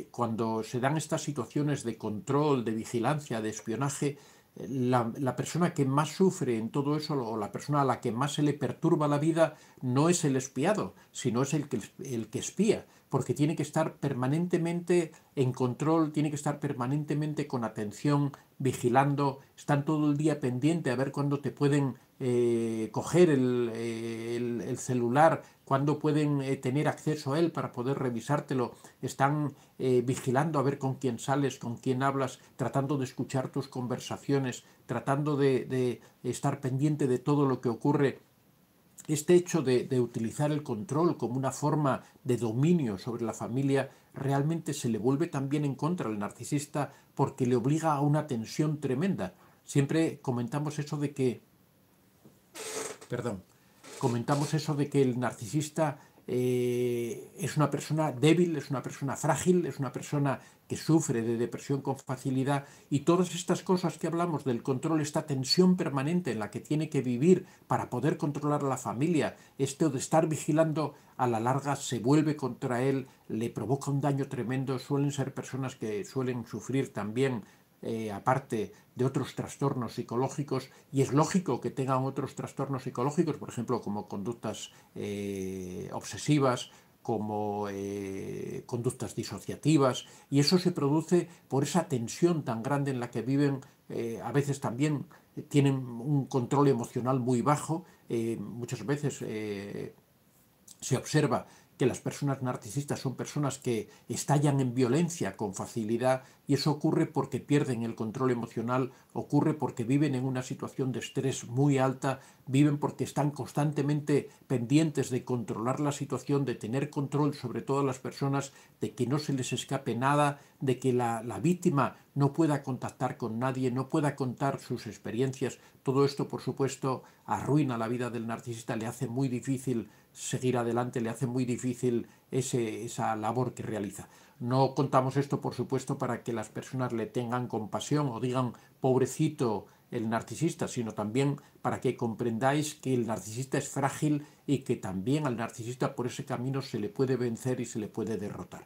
cuando se dan estas situaciones de control, de vigilancia, de espionaje, eh, la, la, persona que más sufre en todo eso o la persona a la que más se le perturba la vida no es el espiado, sino es el que, el que espía, porque tiene que estar permanentemente en control, tiene que estar permanentemente con atención, vigilando, están todo el día pendiente a ver cuándo te pueden eh, coger el, eh, celular, cuando pueden eh, tener acceso a él para poder revisártelo, están vigilando a ver con quién sales, con quién hablas, tratando de escuchar tus conversaciones, tratando de, estar pendiente de todo lo que ocurre. Este hecho de, de utilizar el control como una forma de dominio sobre la familia realmente se le vuelve también en contra al narcisista porque le obliga a una tensión tremenda. Siempre comentamos eso de que perdón, comentamos eso de que el narcisista eh, es una persona débil, es una persona frágil, es una persona que sufre de depresión con facilidad y todas estas cosas que hablamos del control, esta tensión permanente en la que tiene que vivir para poder controlar a la familia, esto de estar vigilando a la larga se vuelve contra él, le provoca un daño tremendo, suelen ser personas que suelen sufrir también eh, aparte de otros trastornos psicológicos, y es lógico que tengan otros trastornos psicológicos, por ejemplo, como conductas eh, obsesivas, como eh, conductas disociativas, y eso se produce por esa tensión tan grande en la que viven, a veces también tienen un control emocional muy bajo, muchas veces se observa que las personas narcisistas son personas que estallan en violencia con facilidad y eso ocurre porque pierden el control emocional, ocurre porque viven en una situación de estrés muy alta, viven porque están constantemente pendientes de controlar la situación, de tener control sobre todas las personas, de que no se les escape nada, de que la, la víctima no pueda contactar con nadie, no pueda contar sus experiencias. Todo esto, por supuesto, arruina la vida del narcisista, le hace muy difícil seguir adelante, le hace muy difícil esa labor que realiza. No contamos esto, por supuesto, para que las personas le tengan compasión o digan, pobrecito el narcisista, sino también para que comprendáis que el narcisista es frágil y que también al narcisista por ese camino se le puede vencer y se le puede derrotar.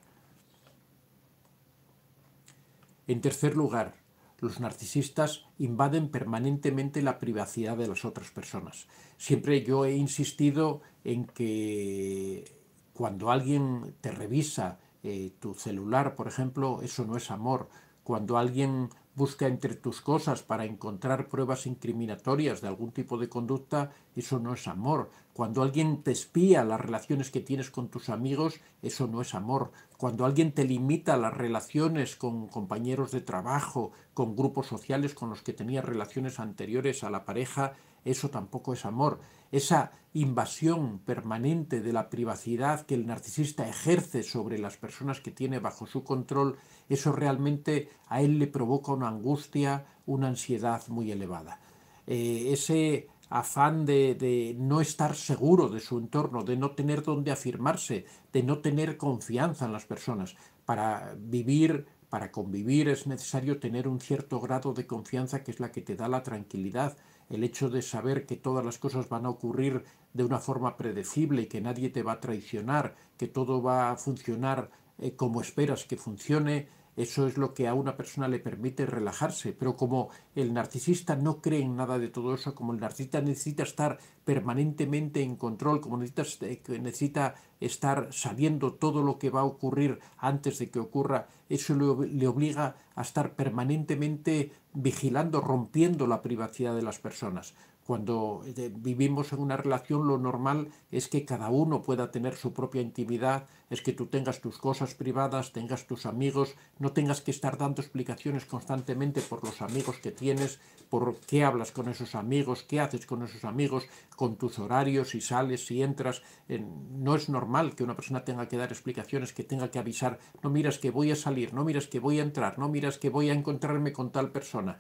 En tercer lugar, los narcisistas invaden permanentemente la privacidad de las otras personas. Siempre yo he insistido en que cuando alguien te revisa eh, tu celular, por ejemplo, eso no es amor. Cuando alguien busca entre tus cosas para encontrar pruebas incriminatorias de algún tipo de conducta, eso no es amor. Cuando alguien te espía las relaciones que tienes con tus amigos, eso no es amor cuando alguien te limita las relaciones con compañeros de trabajo, con grupos sociales con los que tenías relaciones anteriores a la pareja, eso tampoco es amor. Esa invasión permanente de la privacidad que el narcisista ejerce sobre las personas que tiene bajo su control, eso realmente a él le provoca una angustia, una ansiedad muy elevada. Eh, ese afán de, no estar seguro de su entorno, de no tener dónde afirmarse, de no tener confianza en las personas. Para vivir, para convivir es necesario tener un cierto grado de confianza que es la que te da la tranquilidad, el hecho de saber que todas las cosas van a ocurrir de una forma predecible, que nadie te va a traicionar, que todo va a funcionar eh, como esperas que funcione, eso es lo que a una persona le permite relajarse, pero como el narcisista no cree en nada de todo eso, como el narcisista necesita estar permanentemente en control, como necesita, eh, necesita estar sabiendo todo lo que va a ocurrir antes de que ocurra, eso le obliga a estar permanentemente vigilando, rompiendo la privacidad de las personas. Cuando eh, vivimos en una relación lo normal es que cada uno pueda tener su propia intimidad, es que tú tengas tus cosas privadas, tengas tus amigos, no tengas que estar dando explicaciones constantemente por los amigos que tienes, por qué hablas con esos amigos, qué haces con esos amigos, con tus horarios, si sales, si entras. Eh, no es normal que una persona tenga que dar explicaciones, que tenga que avisar, no miras que voy a salir, no miras que voy a entrar, no miras que voy a encontrarme con tal persona.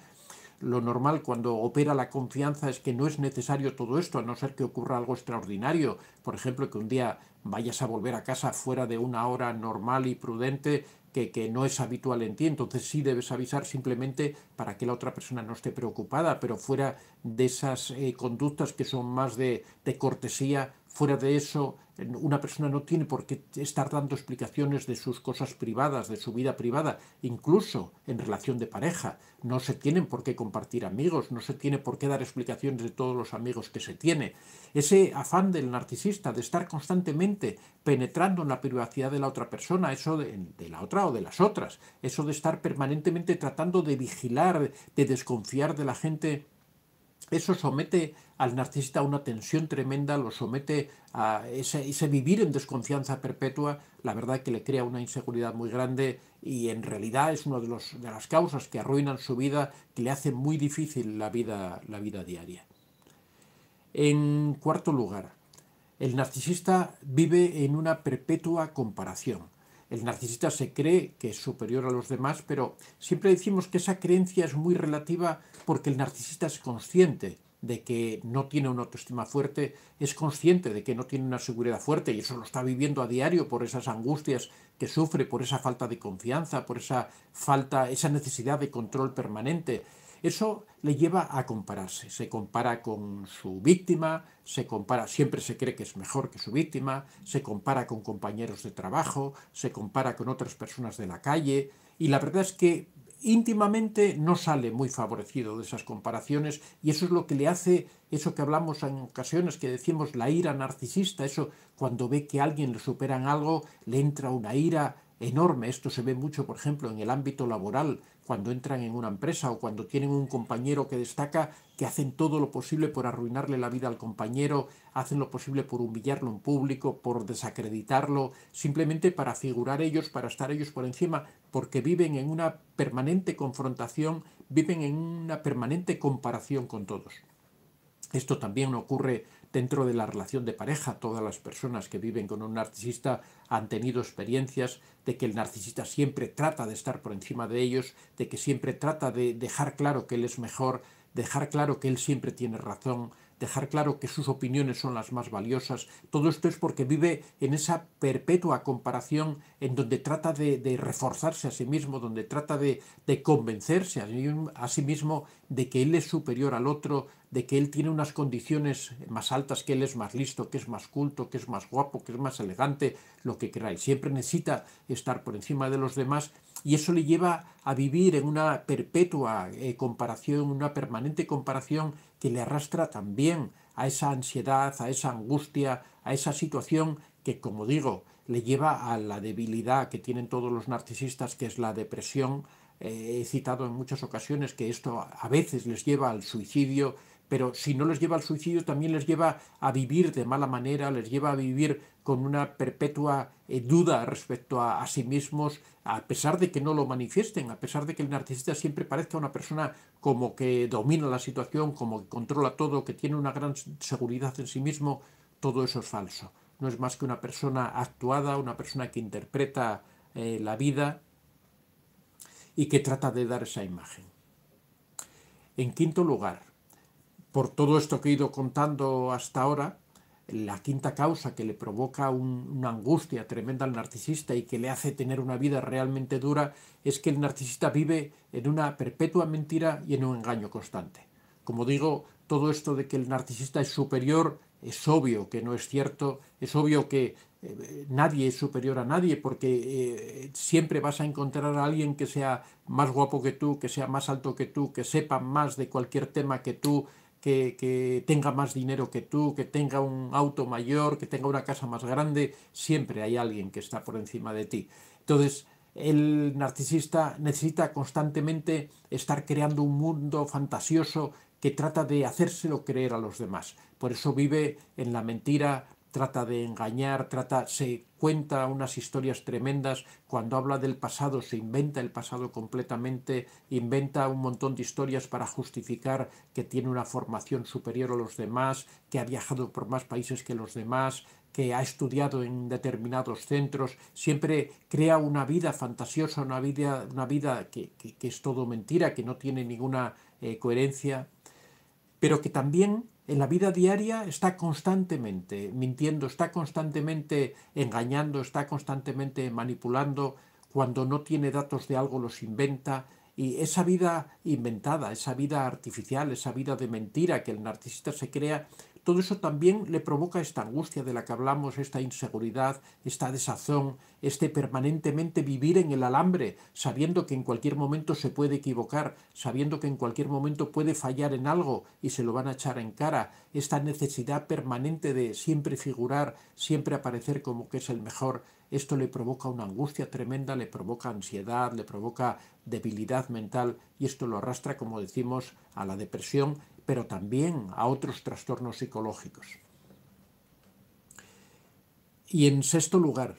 Lo normal cuando opera la confianza es que no es necesario todo esto, a no ser que ocurra algo extraordinario. Por ejemplo, que un día vayas a volver a casa fuera de una hora normal y prudente que, no es habitual en ti. Entonces sí debes avisar simplemente para que la otra persona no esté preocupada, pero fuera de esas eh, conductas que son más de, de cortesía, fuera de eso una persona no tiene por qué estar dando explicaciones de sus cosas privadas, de su vida privada, incluso en relación de pareja. No se tienen por qué compartir amigos, no se tiene por qué dar explicaciones de todos los amigos que se tiene. Ese afán del narcisista de estar constantemente penetrando en la privacidad de la otra persona, eso de la otra o de las otras, eso de estar permanentemente tratando de vigilar, de desconfiar de la gente eso somete al narcisista a una tensión tremenda, lo somete a ese, vivir en desconfianza perpetua, la verdad que le crea una inseguridad muy grande y en realidad es una de, las causas que arruinan su vida, que le hace muy difícil la vida diaria. En cuarto lugar, el narcisista vive en una perpetua comparación el narcisista se cree que es superior a los demás, pero siempre decimos que esa creencia es muy relativa porque el narcisista es consciente de que no tiene una autoestima fuerte, es consciente de que no tiene una seguridad fuerte y eso lo está viviendo a diario por esas angustias que sufre, por esa falta de confianza, por esa falta, esa necesidad de control permanente. Eso le lleva a compararse. Se compara con su víctima, se compara, siempre se cree que es mejor que su víctima, se compara con compañeros de trabajo, se compara con otras personas de la calle. Y la verdad es que íntimamente no sale muy favorecido de esas comparaciones y eso es lo que le hace eso que hablamos en ocasiones que decimos la ira narcisista, eso cuando ve que a alguien le superan algo le entra una ira enorme, esto se ve mucho por ejemplo en el ámbito laboral, cuando entran en una empresa o cuando tienen un compañero que destaca, que hacen todo lo posible por arruinarle la vida al compañero, hacen lo posible por humillarlo en público, por desacreditarlo, simplemente para figurar ellos, para estar ellos por encima, porque viven en una permanente confrontación, viven en una permanente comparación con todos. Esto también ocurre dentro de la relación de pareja. Todas las personas que viven con un narcisista han tenido experiencias de que el narcisista siempre trata de estar por encima de ellos, de que siempre trata de dejar claro que él es mejor, dejar claro que él siempre tiene razón, dejar claro que sus opiniones son las más valiosas. Todo esto es porque vive en esa perpetua comparación en donde trata de, reforzarse a sí mismo, donde trata de, convencerse a sí mismo de que él es superior al otro, de que él tiene unas condiciones más altas, que él es más listo, que es más culto, que es más guapo, que es más elegante, lo que queráis. Siempre necesita estar por encima de los demás y eso le lleva a vivir en una perpetua eh, comparación, una permanente comparación que le arrastra también a esa ansiedad, a esa angustia, a esa situación que, como digo, le lleva a la debilidad que tienen todos los narcisistas, que es la depresión. Eh, he citado en muchas ocasiones que esto a veces les lleva al suicidio, pero si no les lleva al suicidio, también les lleva a vivir de mala manera, les lleva a vivir con una perpetua eh, duda respecto a, sí mismos, a pesar de que no lo manifiesten, a pesar de que el narcisista siempre parezca una persona como que domina la situación, como que controla todo, que tiene una gran seguridad en sí mismo, todo eso es falso. No es más que una persona actuada, una persona que interpreta eh, la vida y que trata de dar esa imagen. En quinto lugar, por todo esto que he ido contando hasta ahora, la quinta causa que le provoca una angustia tremenda al narcisista y que le hace tener una vida realmente dura es que el narcisista vive en una perpetua mentira y en un engaño constante. Como digo, todo esto de que el narcisista es superior es obvio que no es cierto, es obvio que eh, nadie es superior a nadie porque eh, siempre vas a encontrar a alguien que sea más guapo que tú, que sea más alto que tú, que sepa más de cualquier tema que tú, que, tenga más dinero que tú, que tenga un auto mayor, que tenga una casa más grande, siempre hay alguien que está por encima de ti. Entonces, el narcisista necesita constantemente estar creando un mundo fantasioso que trata de hacérselo creer a los demás. Por eso vive en la mentira, trata de engañar, trata, se cuenta unas historias tremendas, cuando habla del pasado se inventa el pasado completamente, inventa un montón de historias para justificar que tiene una formación superior a los demás, que ha viajado por más países que los demás, que ha estudiado en determinados centros, siempre crea una vida fantasiosa, una vida, una vida que, es todo mentira, que no tiene ninguna eh, coherencia, pero que también en la vida diaria está constantemente mintiendo, está constantemente engañando, está constantemente manipulando, cuando no tiene datos de algo los inventa, y esa vida inventada, esa vida artificial, esa vida de mentira que el narcisista se crea, todo eso también le provoca esta angustia de la que hablamos, esta inseguridad, esta desazón, este permanentemente vivir en el alambre, sabiendo que en cualquier momento se puede equivocar, sabiendo que en cualquier momento puede fallar en algo y se lo van a echar en cara, esta necesidad permanente de siempre figurar, siempre aparecer como que es el mejor, esto le provoca una angustia tremenda, le provoca ansiedad, le provoca debilidad mental y esto lo arrastra, como decimos, a la depresión pero también a otros trastornos psicológicos. Y en sexto lugar,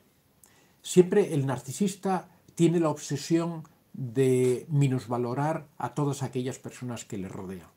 siempre el narcisista tiene la obsesión de minusvalorar a todas aquellas personas que le rodean.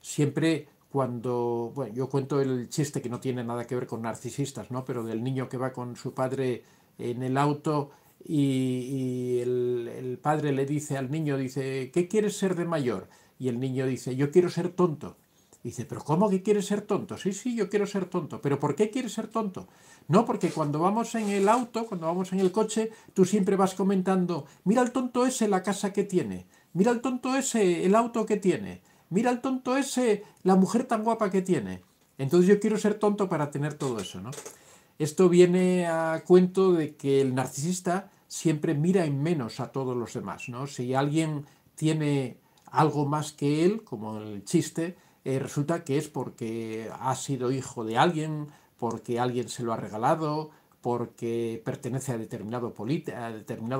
Siempre cuando, bueno, yo cuento el chiste que no tiene nada que ver con narcisistas, ¿no? Pero del niño que va con su padre en el auto y, el, el, padre le dice al niño, dice, ¿qué quieres ser de mayor? Y el niño dice, yo quiero ser tonto. dice, pero ¿cómo que quieres ser tonto? Sí, sí, yo quiero ser tonto. ¿Pero por qué quieres ser tonto? No, porque cuando vamos en el auto, cuando vamos en el coche, tú siempre vas comentando, mira el tonto ese la casa que tiene, mira el tonto ese el auto que tiene, mira el tonto ese la mujer tan guapa que tiene. Entonces yo quiero ser tonto para tener todo eso, ¿no? Esto viene a cuento de que el narcisista siempre mira en menos a todos los demás, ¿no? Si alguien tiene algo más que él, como el chiste, eh, resulta que es porque ha sido hijo de alguien, porque alguien se lo ha regalado, porque pertenece a determinado,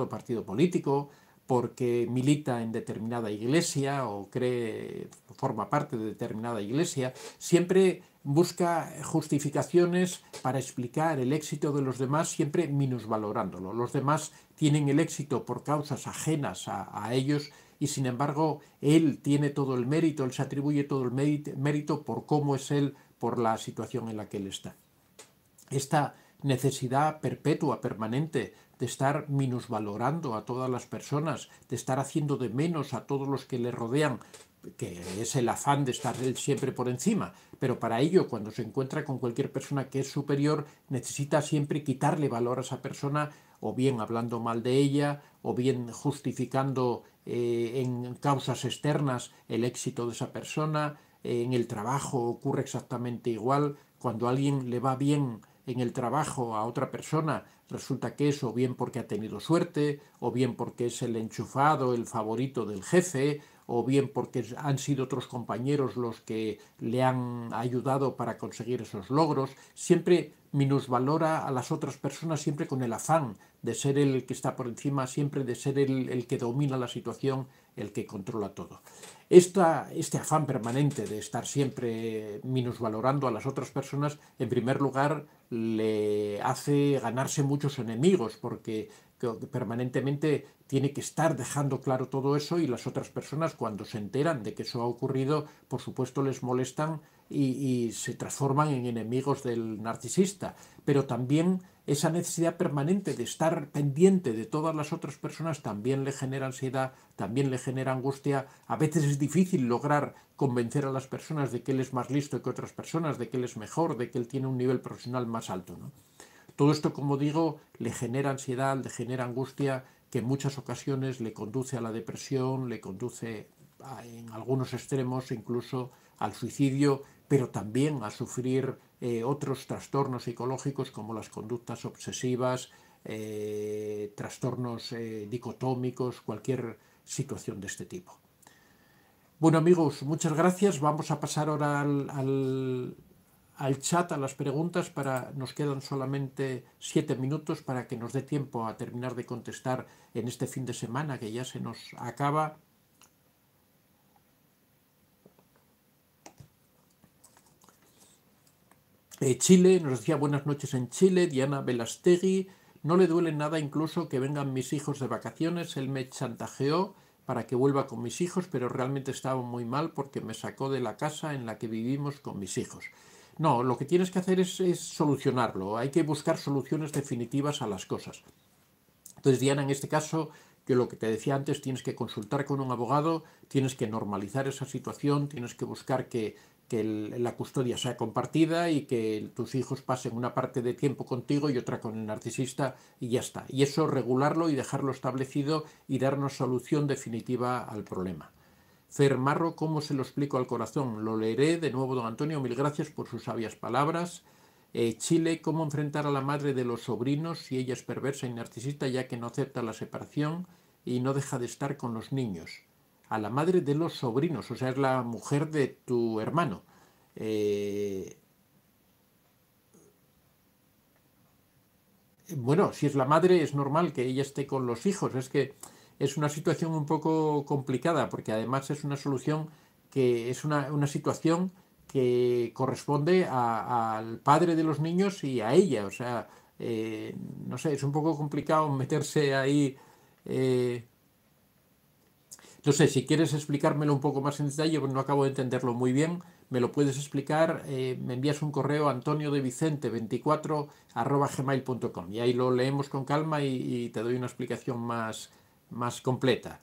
partido político, porque milita en determinada iglesia o cree, forma parte de determinada iglesia, siempre busca justificaciones para explicar el éxito de los demás, siempre minusvalorándolo. Los demás tienen el éxito por causas ajenas a ellos y sin embargo él tiene todo el mérito, él se atribuye todo el mérito por cómo es él, por la situación en la que él está. Esta necesidad perpetua, permanente, de estar minusvalorando a todas las personas, de estar haciendo de menos a todos los que le rodean, que es el afán de estar él siempre por encima, pero para ello, cuando se encuentra con cualquier persona que es superior, necesita siempre quitarle valor a esa persona, o bien hablando mal de ella, o bien justificando eh, en causas externas el éxito de esa persona, eh, en el trabajo ocurre exactamente igual, cuando alguien le va bien en el trabajo a otra persona, resulta que es o bien porque ha tenido suerte, o bien porque es el enchufado, el favorito del jefe, o bien porque han sido otros compañeros los que le han ayudado para conseguir esos logros, siempre minusvalora a las otras personas siempre con el afán de ser el que está por encima, siempre de ser el, que domina la situación, el que controla todo. Esta, este afán permanente de estar siempre minusvalorando a las otras personas, en primer lugar, le hace ganarse muchos enemigos, porque que permanentemente tiene que estar dejando claro todo eso y las otras personas cuando se enteran de que eso ha ocurrido, por supuesto les molestan y, se transforman en enemigos del narcisista. Pero también esa necesidad permanente de estar pendiente de todas las otras personas también le genera ansiedad, también le genera angustia. A veces es difícil lograr convencer a las personas de que él es más listo que otras personas, de que él es mejor, de que él tiene un nivel profesional más alto. Todo esto, como digo, le genera ansiedad, le genera angustia, que en muchas ocasiones le conduce a la depresión, le conduce en algunos extremos incluso al suicidio, pero también a sufrir eh, otros trastornos psicológicos como las conductas obsesivas, eh, trastornos eh, dicotómicos, cualquier situación de este tipo. Bueno amigos, muchas gracias. Vamos a pasar ahora al al chat a las preguntas para nos quedan solamente siete minutos para que nos dé tiempo a terminar de contestar en este fin de semana que ya se nos acaba. Eh, Chile, nos decía buenas noches en Chile, Diana Velastegui, no le duele nada incluso que vengan mis hijos de vacaciones, él me chantajeó para que vuelva con mis hijos, pero realmente estaba muy mal porque me sacó de la casa en la que vivimos con mis hijos. No, lo que tienes que hacer es, solucionarlo. Hay que buscar soluciones definitivas a las cosas. Entonces, Diana, en este caso, que lo que te decía antes, tienes que consultar con un abogado, tienes que normalizar esa situación, tienes que buscar que, la custodia sea compartida y que tus hijos pasen una parte de tiempo contigo y otra con el narcisista y ya está. Y eso regularlo y dejarlo establecido y darnos solución definitiva al problema. Fermarro, ¿cómo se lo explico al corazón? Lo leeré de nuevo, don Antonio, mil gracias por sus sabias palabras. Eh, Chile, ¿cómo enfrentar a la madre de los sobrinos si ella es perversa y narcisista ya que no acepta la separación y no deja de estar con los niños? A la madre de los sobrinos, o sea, es la mujer de tu hermano. Eh, bueno, si es la madre es normal que ella esté con los hijos, es que es una situación un poco complicada porque además es una solución que es una, situación que corresponde al padre de los niños y a ella. O sea, eh, no sé, es un poco complicado meterse ahí. Eh. no sé, si quieres explicármelo un poco más en detalle, no acabo de entenderlo muy bien, me lo puedes explicar, eh, me envías un correo a antonio de vicente 24 gmail.com y ahí lo leemos con calma y te doy una explicación más, más completa.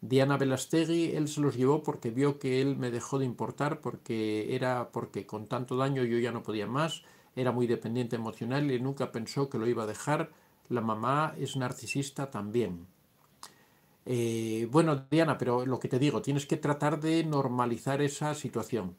Diana Velastegui, él se los llevó porque vio que él me dejó de importar porque era porque con tanto daño yo ya no podía más, era muy dependiente emocional y nunca pensó que lo iba a dejar. La mamá es narcisista también. Eh, bueno, Diana, pero lo que te digo, tienes que tratar de normalizar esa situación.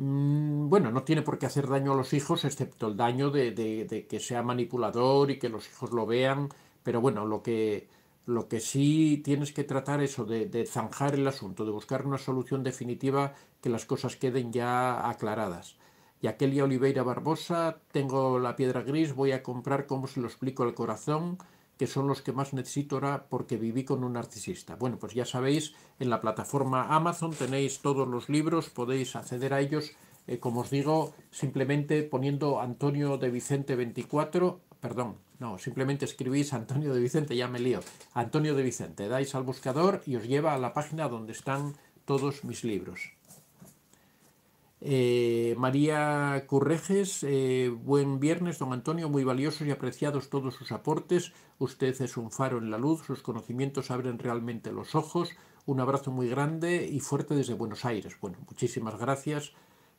Mm, bueno, no tiene por qué hacer daño a los hijos, excepto el daño de, que sea manipulador y que los hijos lo vean, pero bueno, lo que, lo que sí tienes que tratar eso, de, zanjar el asunto, de buscar una solución definitiva, que las cosas queden ya aclaradas. Y aquel día, Oliveira Barbosa, tengo la piedra gris, voy a comprar cómo se lo explico al corazón, que son los que más necesito ahora porque viví con un narcisista. Bueno, pues ya sabéis, en la plataforma Amazon tenéis todos los libros, podéis acceder a ellos, eh, como os digo, simplemente poniendo Antonio de Vicente 24, perdón, no, simplemente escribís Antonio de Vicente, ya me lío, Antonio de Vicente, dais al buscador y os lleva a la página donde están todos mis libros. Eh, María Currejes, eh, buen viernes, don Antonio, muy valiosos y apreciados todos sus aportes. Usted es un faro en la luz, sus conocimientos abren realmente los ojos. Un abrazo muy grande y fuerte desde Buenos Aires. Bueno, muchísimas gracias.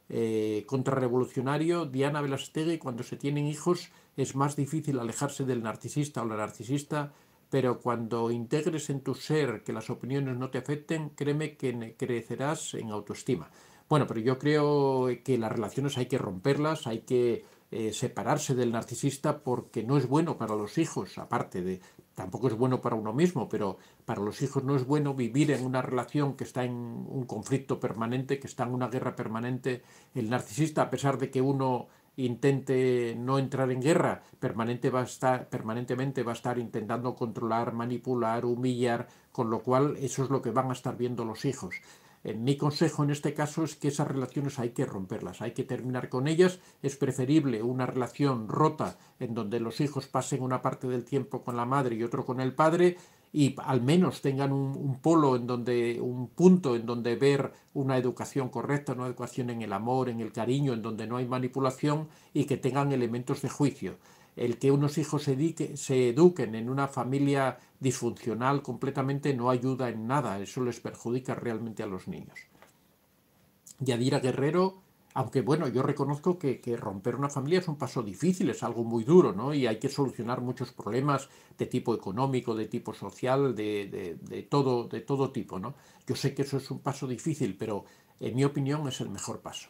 Eh, contrarrevolucionario, Diana Velastegui, cuando se tienen hijos es más difícil alejarse del narcisista o la narcisista, pero cuando integres en tu ser que las opiniones no te afecten, créeme que crecerás en autoestima. Bueno, pero yo creo que las relaciones hay que romperlas, hay que eh, separarse del narcisista porque no es bueno para los hijos, aparte de, tampoco es bueno para uno mismo, pero para los hijos no es bueno vivir en una relación que está en un conflicto permanente, que está en una guerra permanente. El narcisista, a pesar de que uno intente no entrar en guerra, permanente va a estar, permanentemente va a estar intentando controlar, manipular, humillar, con lo cual eso es lo que van a estar viendo los hijos. Eh, mi consejo en este caso es que esas relaciones hay que romperlas, hay que terminar con ellas. Es preferible una relación rota en donde los hijos pasen una parte del tiempo con la madre y otro con el padre y al menos tengan un, un polo en donde, un punto en donde ver una educación correcta, una educación en el amor, en el cariño, en donde no hay manipulación y que tengan elementos de juicio el que unos hijos se, eduquen en una familia disfuncional completamente no ayuda en nada, eso les perjudica realmente a los niños. Yadira Guerrero, aunque bueno, yo reconozco que, romper una familia es un paso difícil, es algo muy duro, ¿no? Y hay que solucionar muchos problemas de tipo económico, de tipo social, de, todo, de todo tipo, ¿no? Yo sé que eso es un paso difícil, pero en mi opinión es el mejor paso.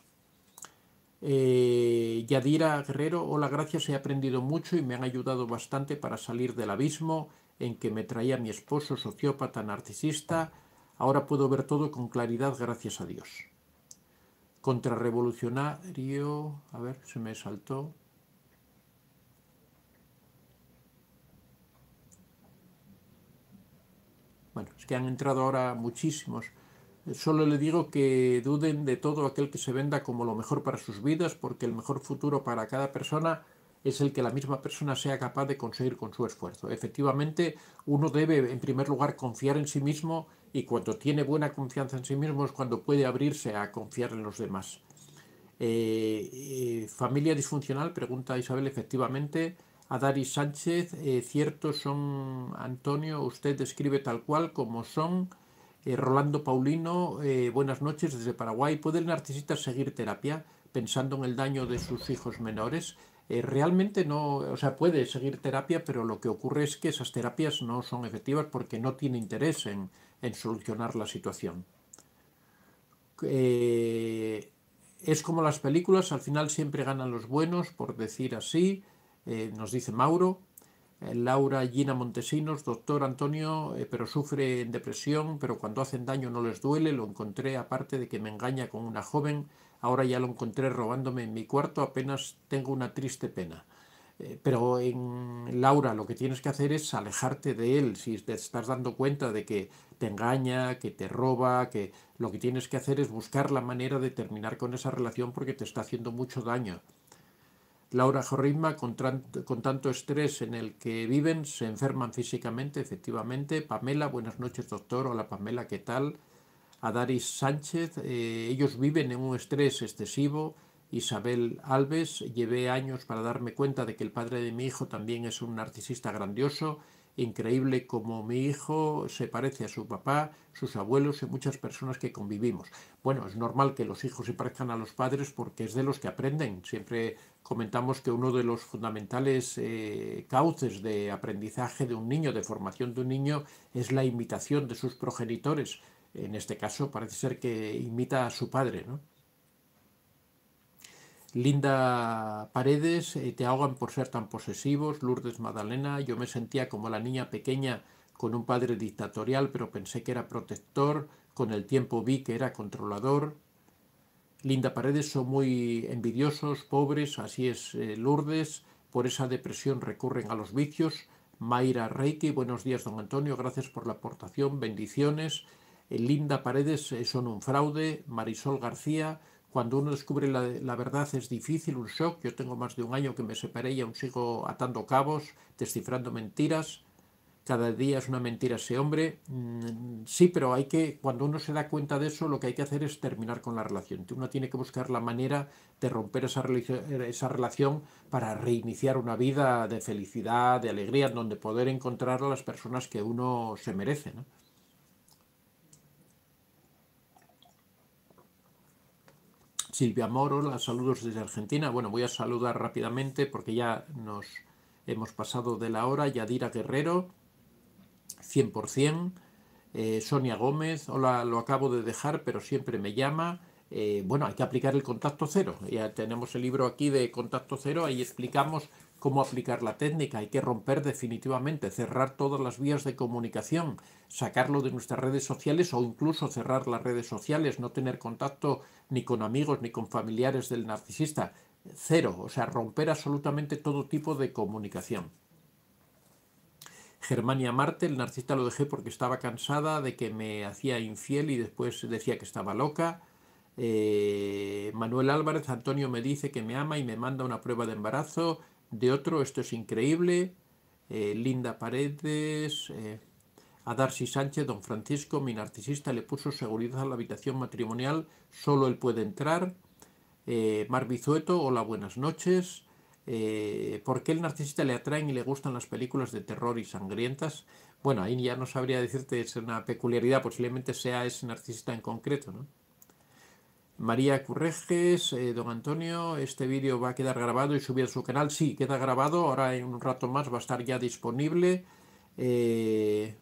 Eh, Yadira Guerrero, hola, gracias, he aprendido mucho y me han ayudado bastante para salir del abismo en que me traía mi esposo sociópata narcisista. Ahora puedo ver todo con claridad, gracias a Dios. Contrarrevolucionario, a ver, se me saltó. Bueno, es que han entrado ahora muchísimos. Solo le digo que duden de todo aquel que se venda como lo mejor para sus vidas, porque el mejor futuro para cada persona es el que la misma persona sea capaz de conseguir con su esfuerzo. Efectivamente, uno debe, en primer lugar, confiar en sí mismo y cuando tiene buena confianza en sí mismo es cuando puede abrirse a confiar en los demás. Eh, eh, familia disfuncional, pregunta Isabel, efectivamente. Daris Sánchez, eh, cierto son, Antonio, usted describe tal cual como son eh, Rolando Paulino, eh, buenas noches desde Paraguay. ¿Puede el narcisista seguir terapia pensando en el daño de sus hijos menores? Eh, realmente no, o sea, puede seguir terapia, pero lo que ocurre es que esas terapias no son efectivas porque no tiene interés en, solucionar la situación. es como las películas, al final siempre ganan los buenos, por decir así, nos dice Mauro. Eh, Laura Gina Montesinos, doctor Antonio, eh, pero sufre depresión, pero cuando hacen daño no les duele, lo encontré aparte de que me engaña con una joven, ahora ya lo encontré robándome en mi cuarto, apenas tengo una triste pena. Eh, pero en Laura lo que tienes que hacer es alejarte de él, si te estás dando cuenta de que te engaña, que te roba, que lo que tienes que hacer es buscar la manera de terminar con esa relación porque te está haciendo mucho daño. Laura Jorrisma, con, tanto estrés en el que viven, se enferman físicamente, efectivamente. Pamela, buenas noches, doctor. Hola, Pamela, ¿qué tal? Adaris Sánchez, eh, ellos viven en un estrés excesivo. Isabel Alves, llevé años para darme cuenta de que el padre de mi hijo también es un narcisista grandioso increíble como mi hijo se parece a su papá, sus abuelos y muchas personas que convivimos. Bueno, es normal que los hijos se parezcan a los padres porque es de los que aprenden. Siempre comentamos que uno de los fundamentales eh, cauces de aprendizaje de un niño, de formación de un niño, es la imitación de sus progenitores. En este caso parece ser que imita a su padre, ¿no? Linda Paredes, eh, te ahogan por ser tan posesivos. Lourdes Madalena, yo me sentía como la niña pequeña con un padre dictatorial, pero pensé que era protector. Con el tiempo vi que era controlador. Linda Paredes, son muy envidiosos, pobres, así es eh, Lourdes. Por esa depresión recurren a los vicios. Mayra Reiki, buenos días, don Antonio, gracias por la aportación, bendiciones. Eh, Linda Paredes, son un fraude. Marisol García, cuando uno descubre la, verdad es difícil, un shock. Yo tengo más de un año que me separé y aún sigo atando cabos, descifrando mentiras. Cada día es una mentira ese hombre. Mm, sí, pero hay que, cuando uno se da cuenta de eso, lo que hay que hacer es terminar con la relación. Uno tiene que buscar la manera de romper esa, relación para reiniciar una vida de felicidad, de alegría, donde poder encontrar a las personas que uno se merece. Silvia Moro, la saludos desde Argentina. Bueno, voy a saludar rápidamente porque ya nos hemos pasado de la hora. Yadira Guerrero, 100%. Eh, Sonia Gómez, hola, lo acabo de dejar, pero siempre me llama. Eh, bueno, hay que aplicar el contacto cero. Ya tenemos el libro aquí de contacto cero, ahí explicamos cómo aplicar la técnica, hay que romper definitivamente, cerrar todas las vías de comunicación, sacarlo de nuestras redes sociales o incluso cerrar las redes sociales, no tener contacto ni con amigos ni con familiares del narcisista. Cero, o sea, romper absolutamente todo tipo de comunicación. Germania Marte, el narcisista lo dejé porque estaba cansada de que me hacía infiel y después decía que estaba loca. Eh, Manuel Álvarez, Antonio me dice que me ama y me manda una prueba de embarazo de otro, esto es increíble, eh, Linda Paredes, eh, a Darcy Sánchez, don Francisco, mi narcisista, le puso seguridad a la habitación matrimonial, solo él puede entrar, eh, Mar Bizueto, hola, buenas noches, ¿por qué el narcisista le atraen y le gustan las películas de terror y sangrientas? Bueno, ahí ya no sabría decirte, es una peculiaridad, posiblemente sea ese narcisista en concreto, ¿no? María Curreges, eh, don Antonio, este vídeo va a quedar grabado y subido a su canal. Sí, queda grabado, ahora en un rato más va a estar ya disponible. Eh,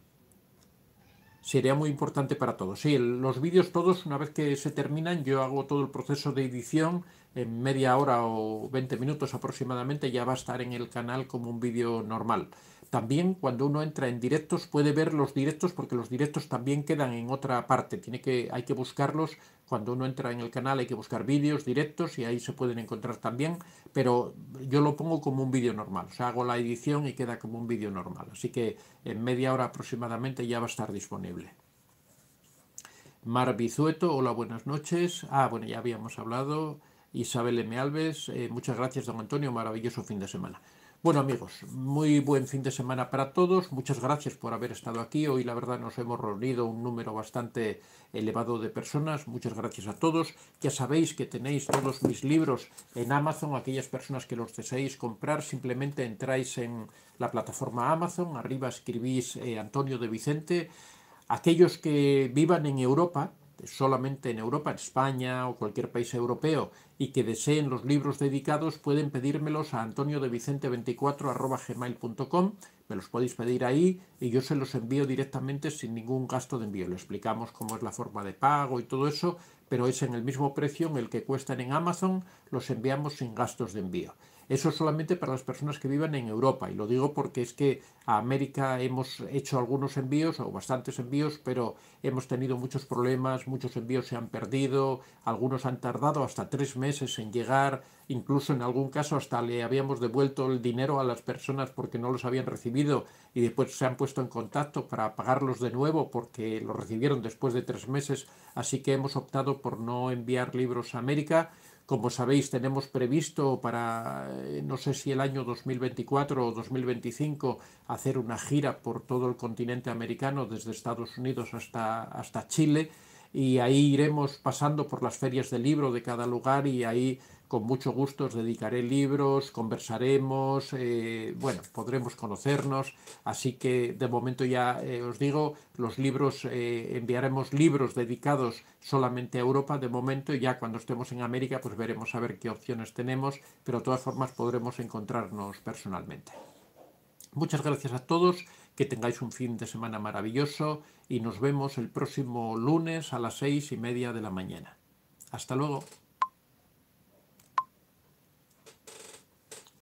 sería muy importante para todos. Sí, los vídeos todos, una vez que se terminan, yo hago todo el proceso de edición en media hora o 20 minutos aproximadamente, ya va a estar en el canal como un vídeo normal. También cuando uno entra en directos puede ver los directos porque los directos también quedan en otra parte, tiene que, hay que buscarlos cuando uno entra en el canal hay que buscar vídeos directos y ahí se pueden encontrar también, pero yo lo pongo como un vídeo normal, o sea, hago la edición y queda como un vídeo normal, así que en media hora aproximadamente ya va a estar disponible. Mar Bizueto, hola, buenas noches. Ah, bueno, ya habíamos hablado. Isabel M. Alves, eh, muchas gracias, don Antonio, maravilloso fin de semana. Bueno amigos, muy buen fin de semana para todos. Muchas gracias por haber estado aquí. Hoy la verdad nos hemos reunido un número bastante elevado de personas. Muchas gracias a todos. Ya sabéis que tenéis todos mis libros en Amazon. Aquellas personas que los deseéis comprar, simplemente entráis en la plataforma Amazon. Arriba escribís eh, Antonio de Vicente. Aquellos que vivan en Europa, solamente en Europa, en España o cualquier país europeo y que deseen los libros dedicados pueden pedírmelos a antoniodevicente24.gmail.com me los podéis pedir ahí y yo se los envío directamente sin ningún gasto de envío. Le explicamos cómo es la forma de pago y todo eso, pero es en el mismo precio en el que cuestan en Amazon, los enviamos sin gastos de envío. Eso solamente para las personas que vivan en Europa. Y lo digo porque es que a América hemos hecho algunos envíos o bastantes envíos, pero hemos tenido muchos problemas, muchos envíos se han perdido, algunos han tardado hasta tres meses en llegar, incluso en algún caso hasta le habíamos devuelto el dinero a las personas porque no los habían recibido y después se han puesto en contacto para pagarlos de nuevo porque los recibieron después de tres meses, así que hemos optado por no enviar libros a América como sabéis, tenemos previsto para, eh, no sé si el año 2024 o 2025, hacer una gira por todo el continente americano, desde Estados Unidos hasta, hasta Chile, y ahí iremos pasando por las ferias de libro de cada lugar y ahí con mucho gusto os dedicaré libros, conversaremos, eh, bueno, podremos conocernos. Así que de momento ya eh, os digo, los libros, eh, enviaremos libros dedicados solamente a Europa de momento ya cuando estemos en América pues veremos a ver qué opciones tenemos, pero de todas formas podremos encontrarnos personalmente. Muchas gracias a todos, que tengáis un fin de semana maravilloso y nos vemos el próximo lunes a las seis y media de la mañana. Hasta luego.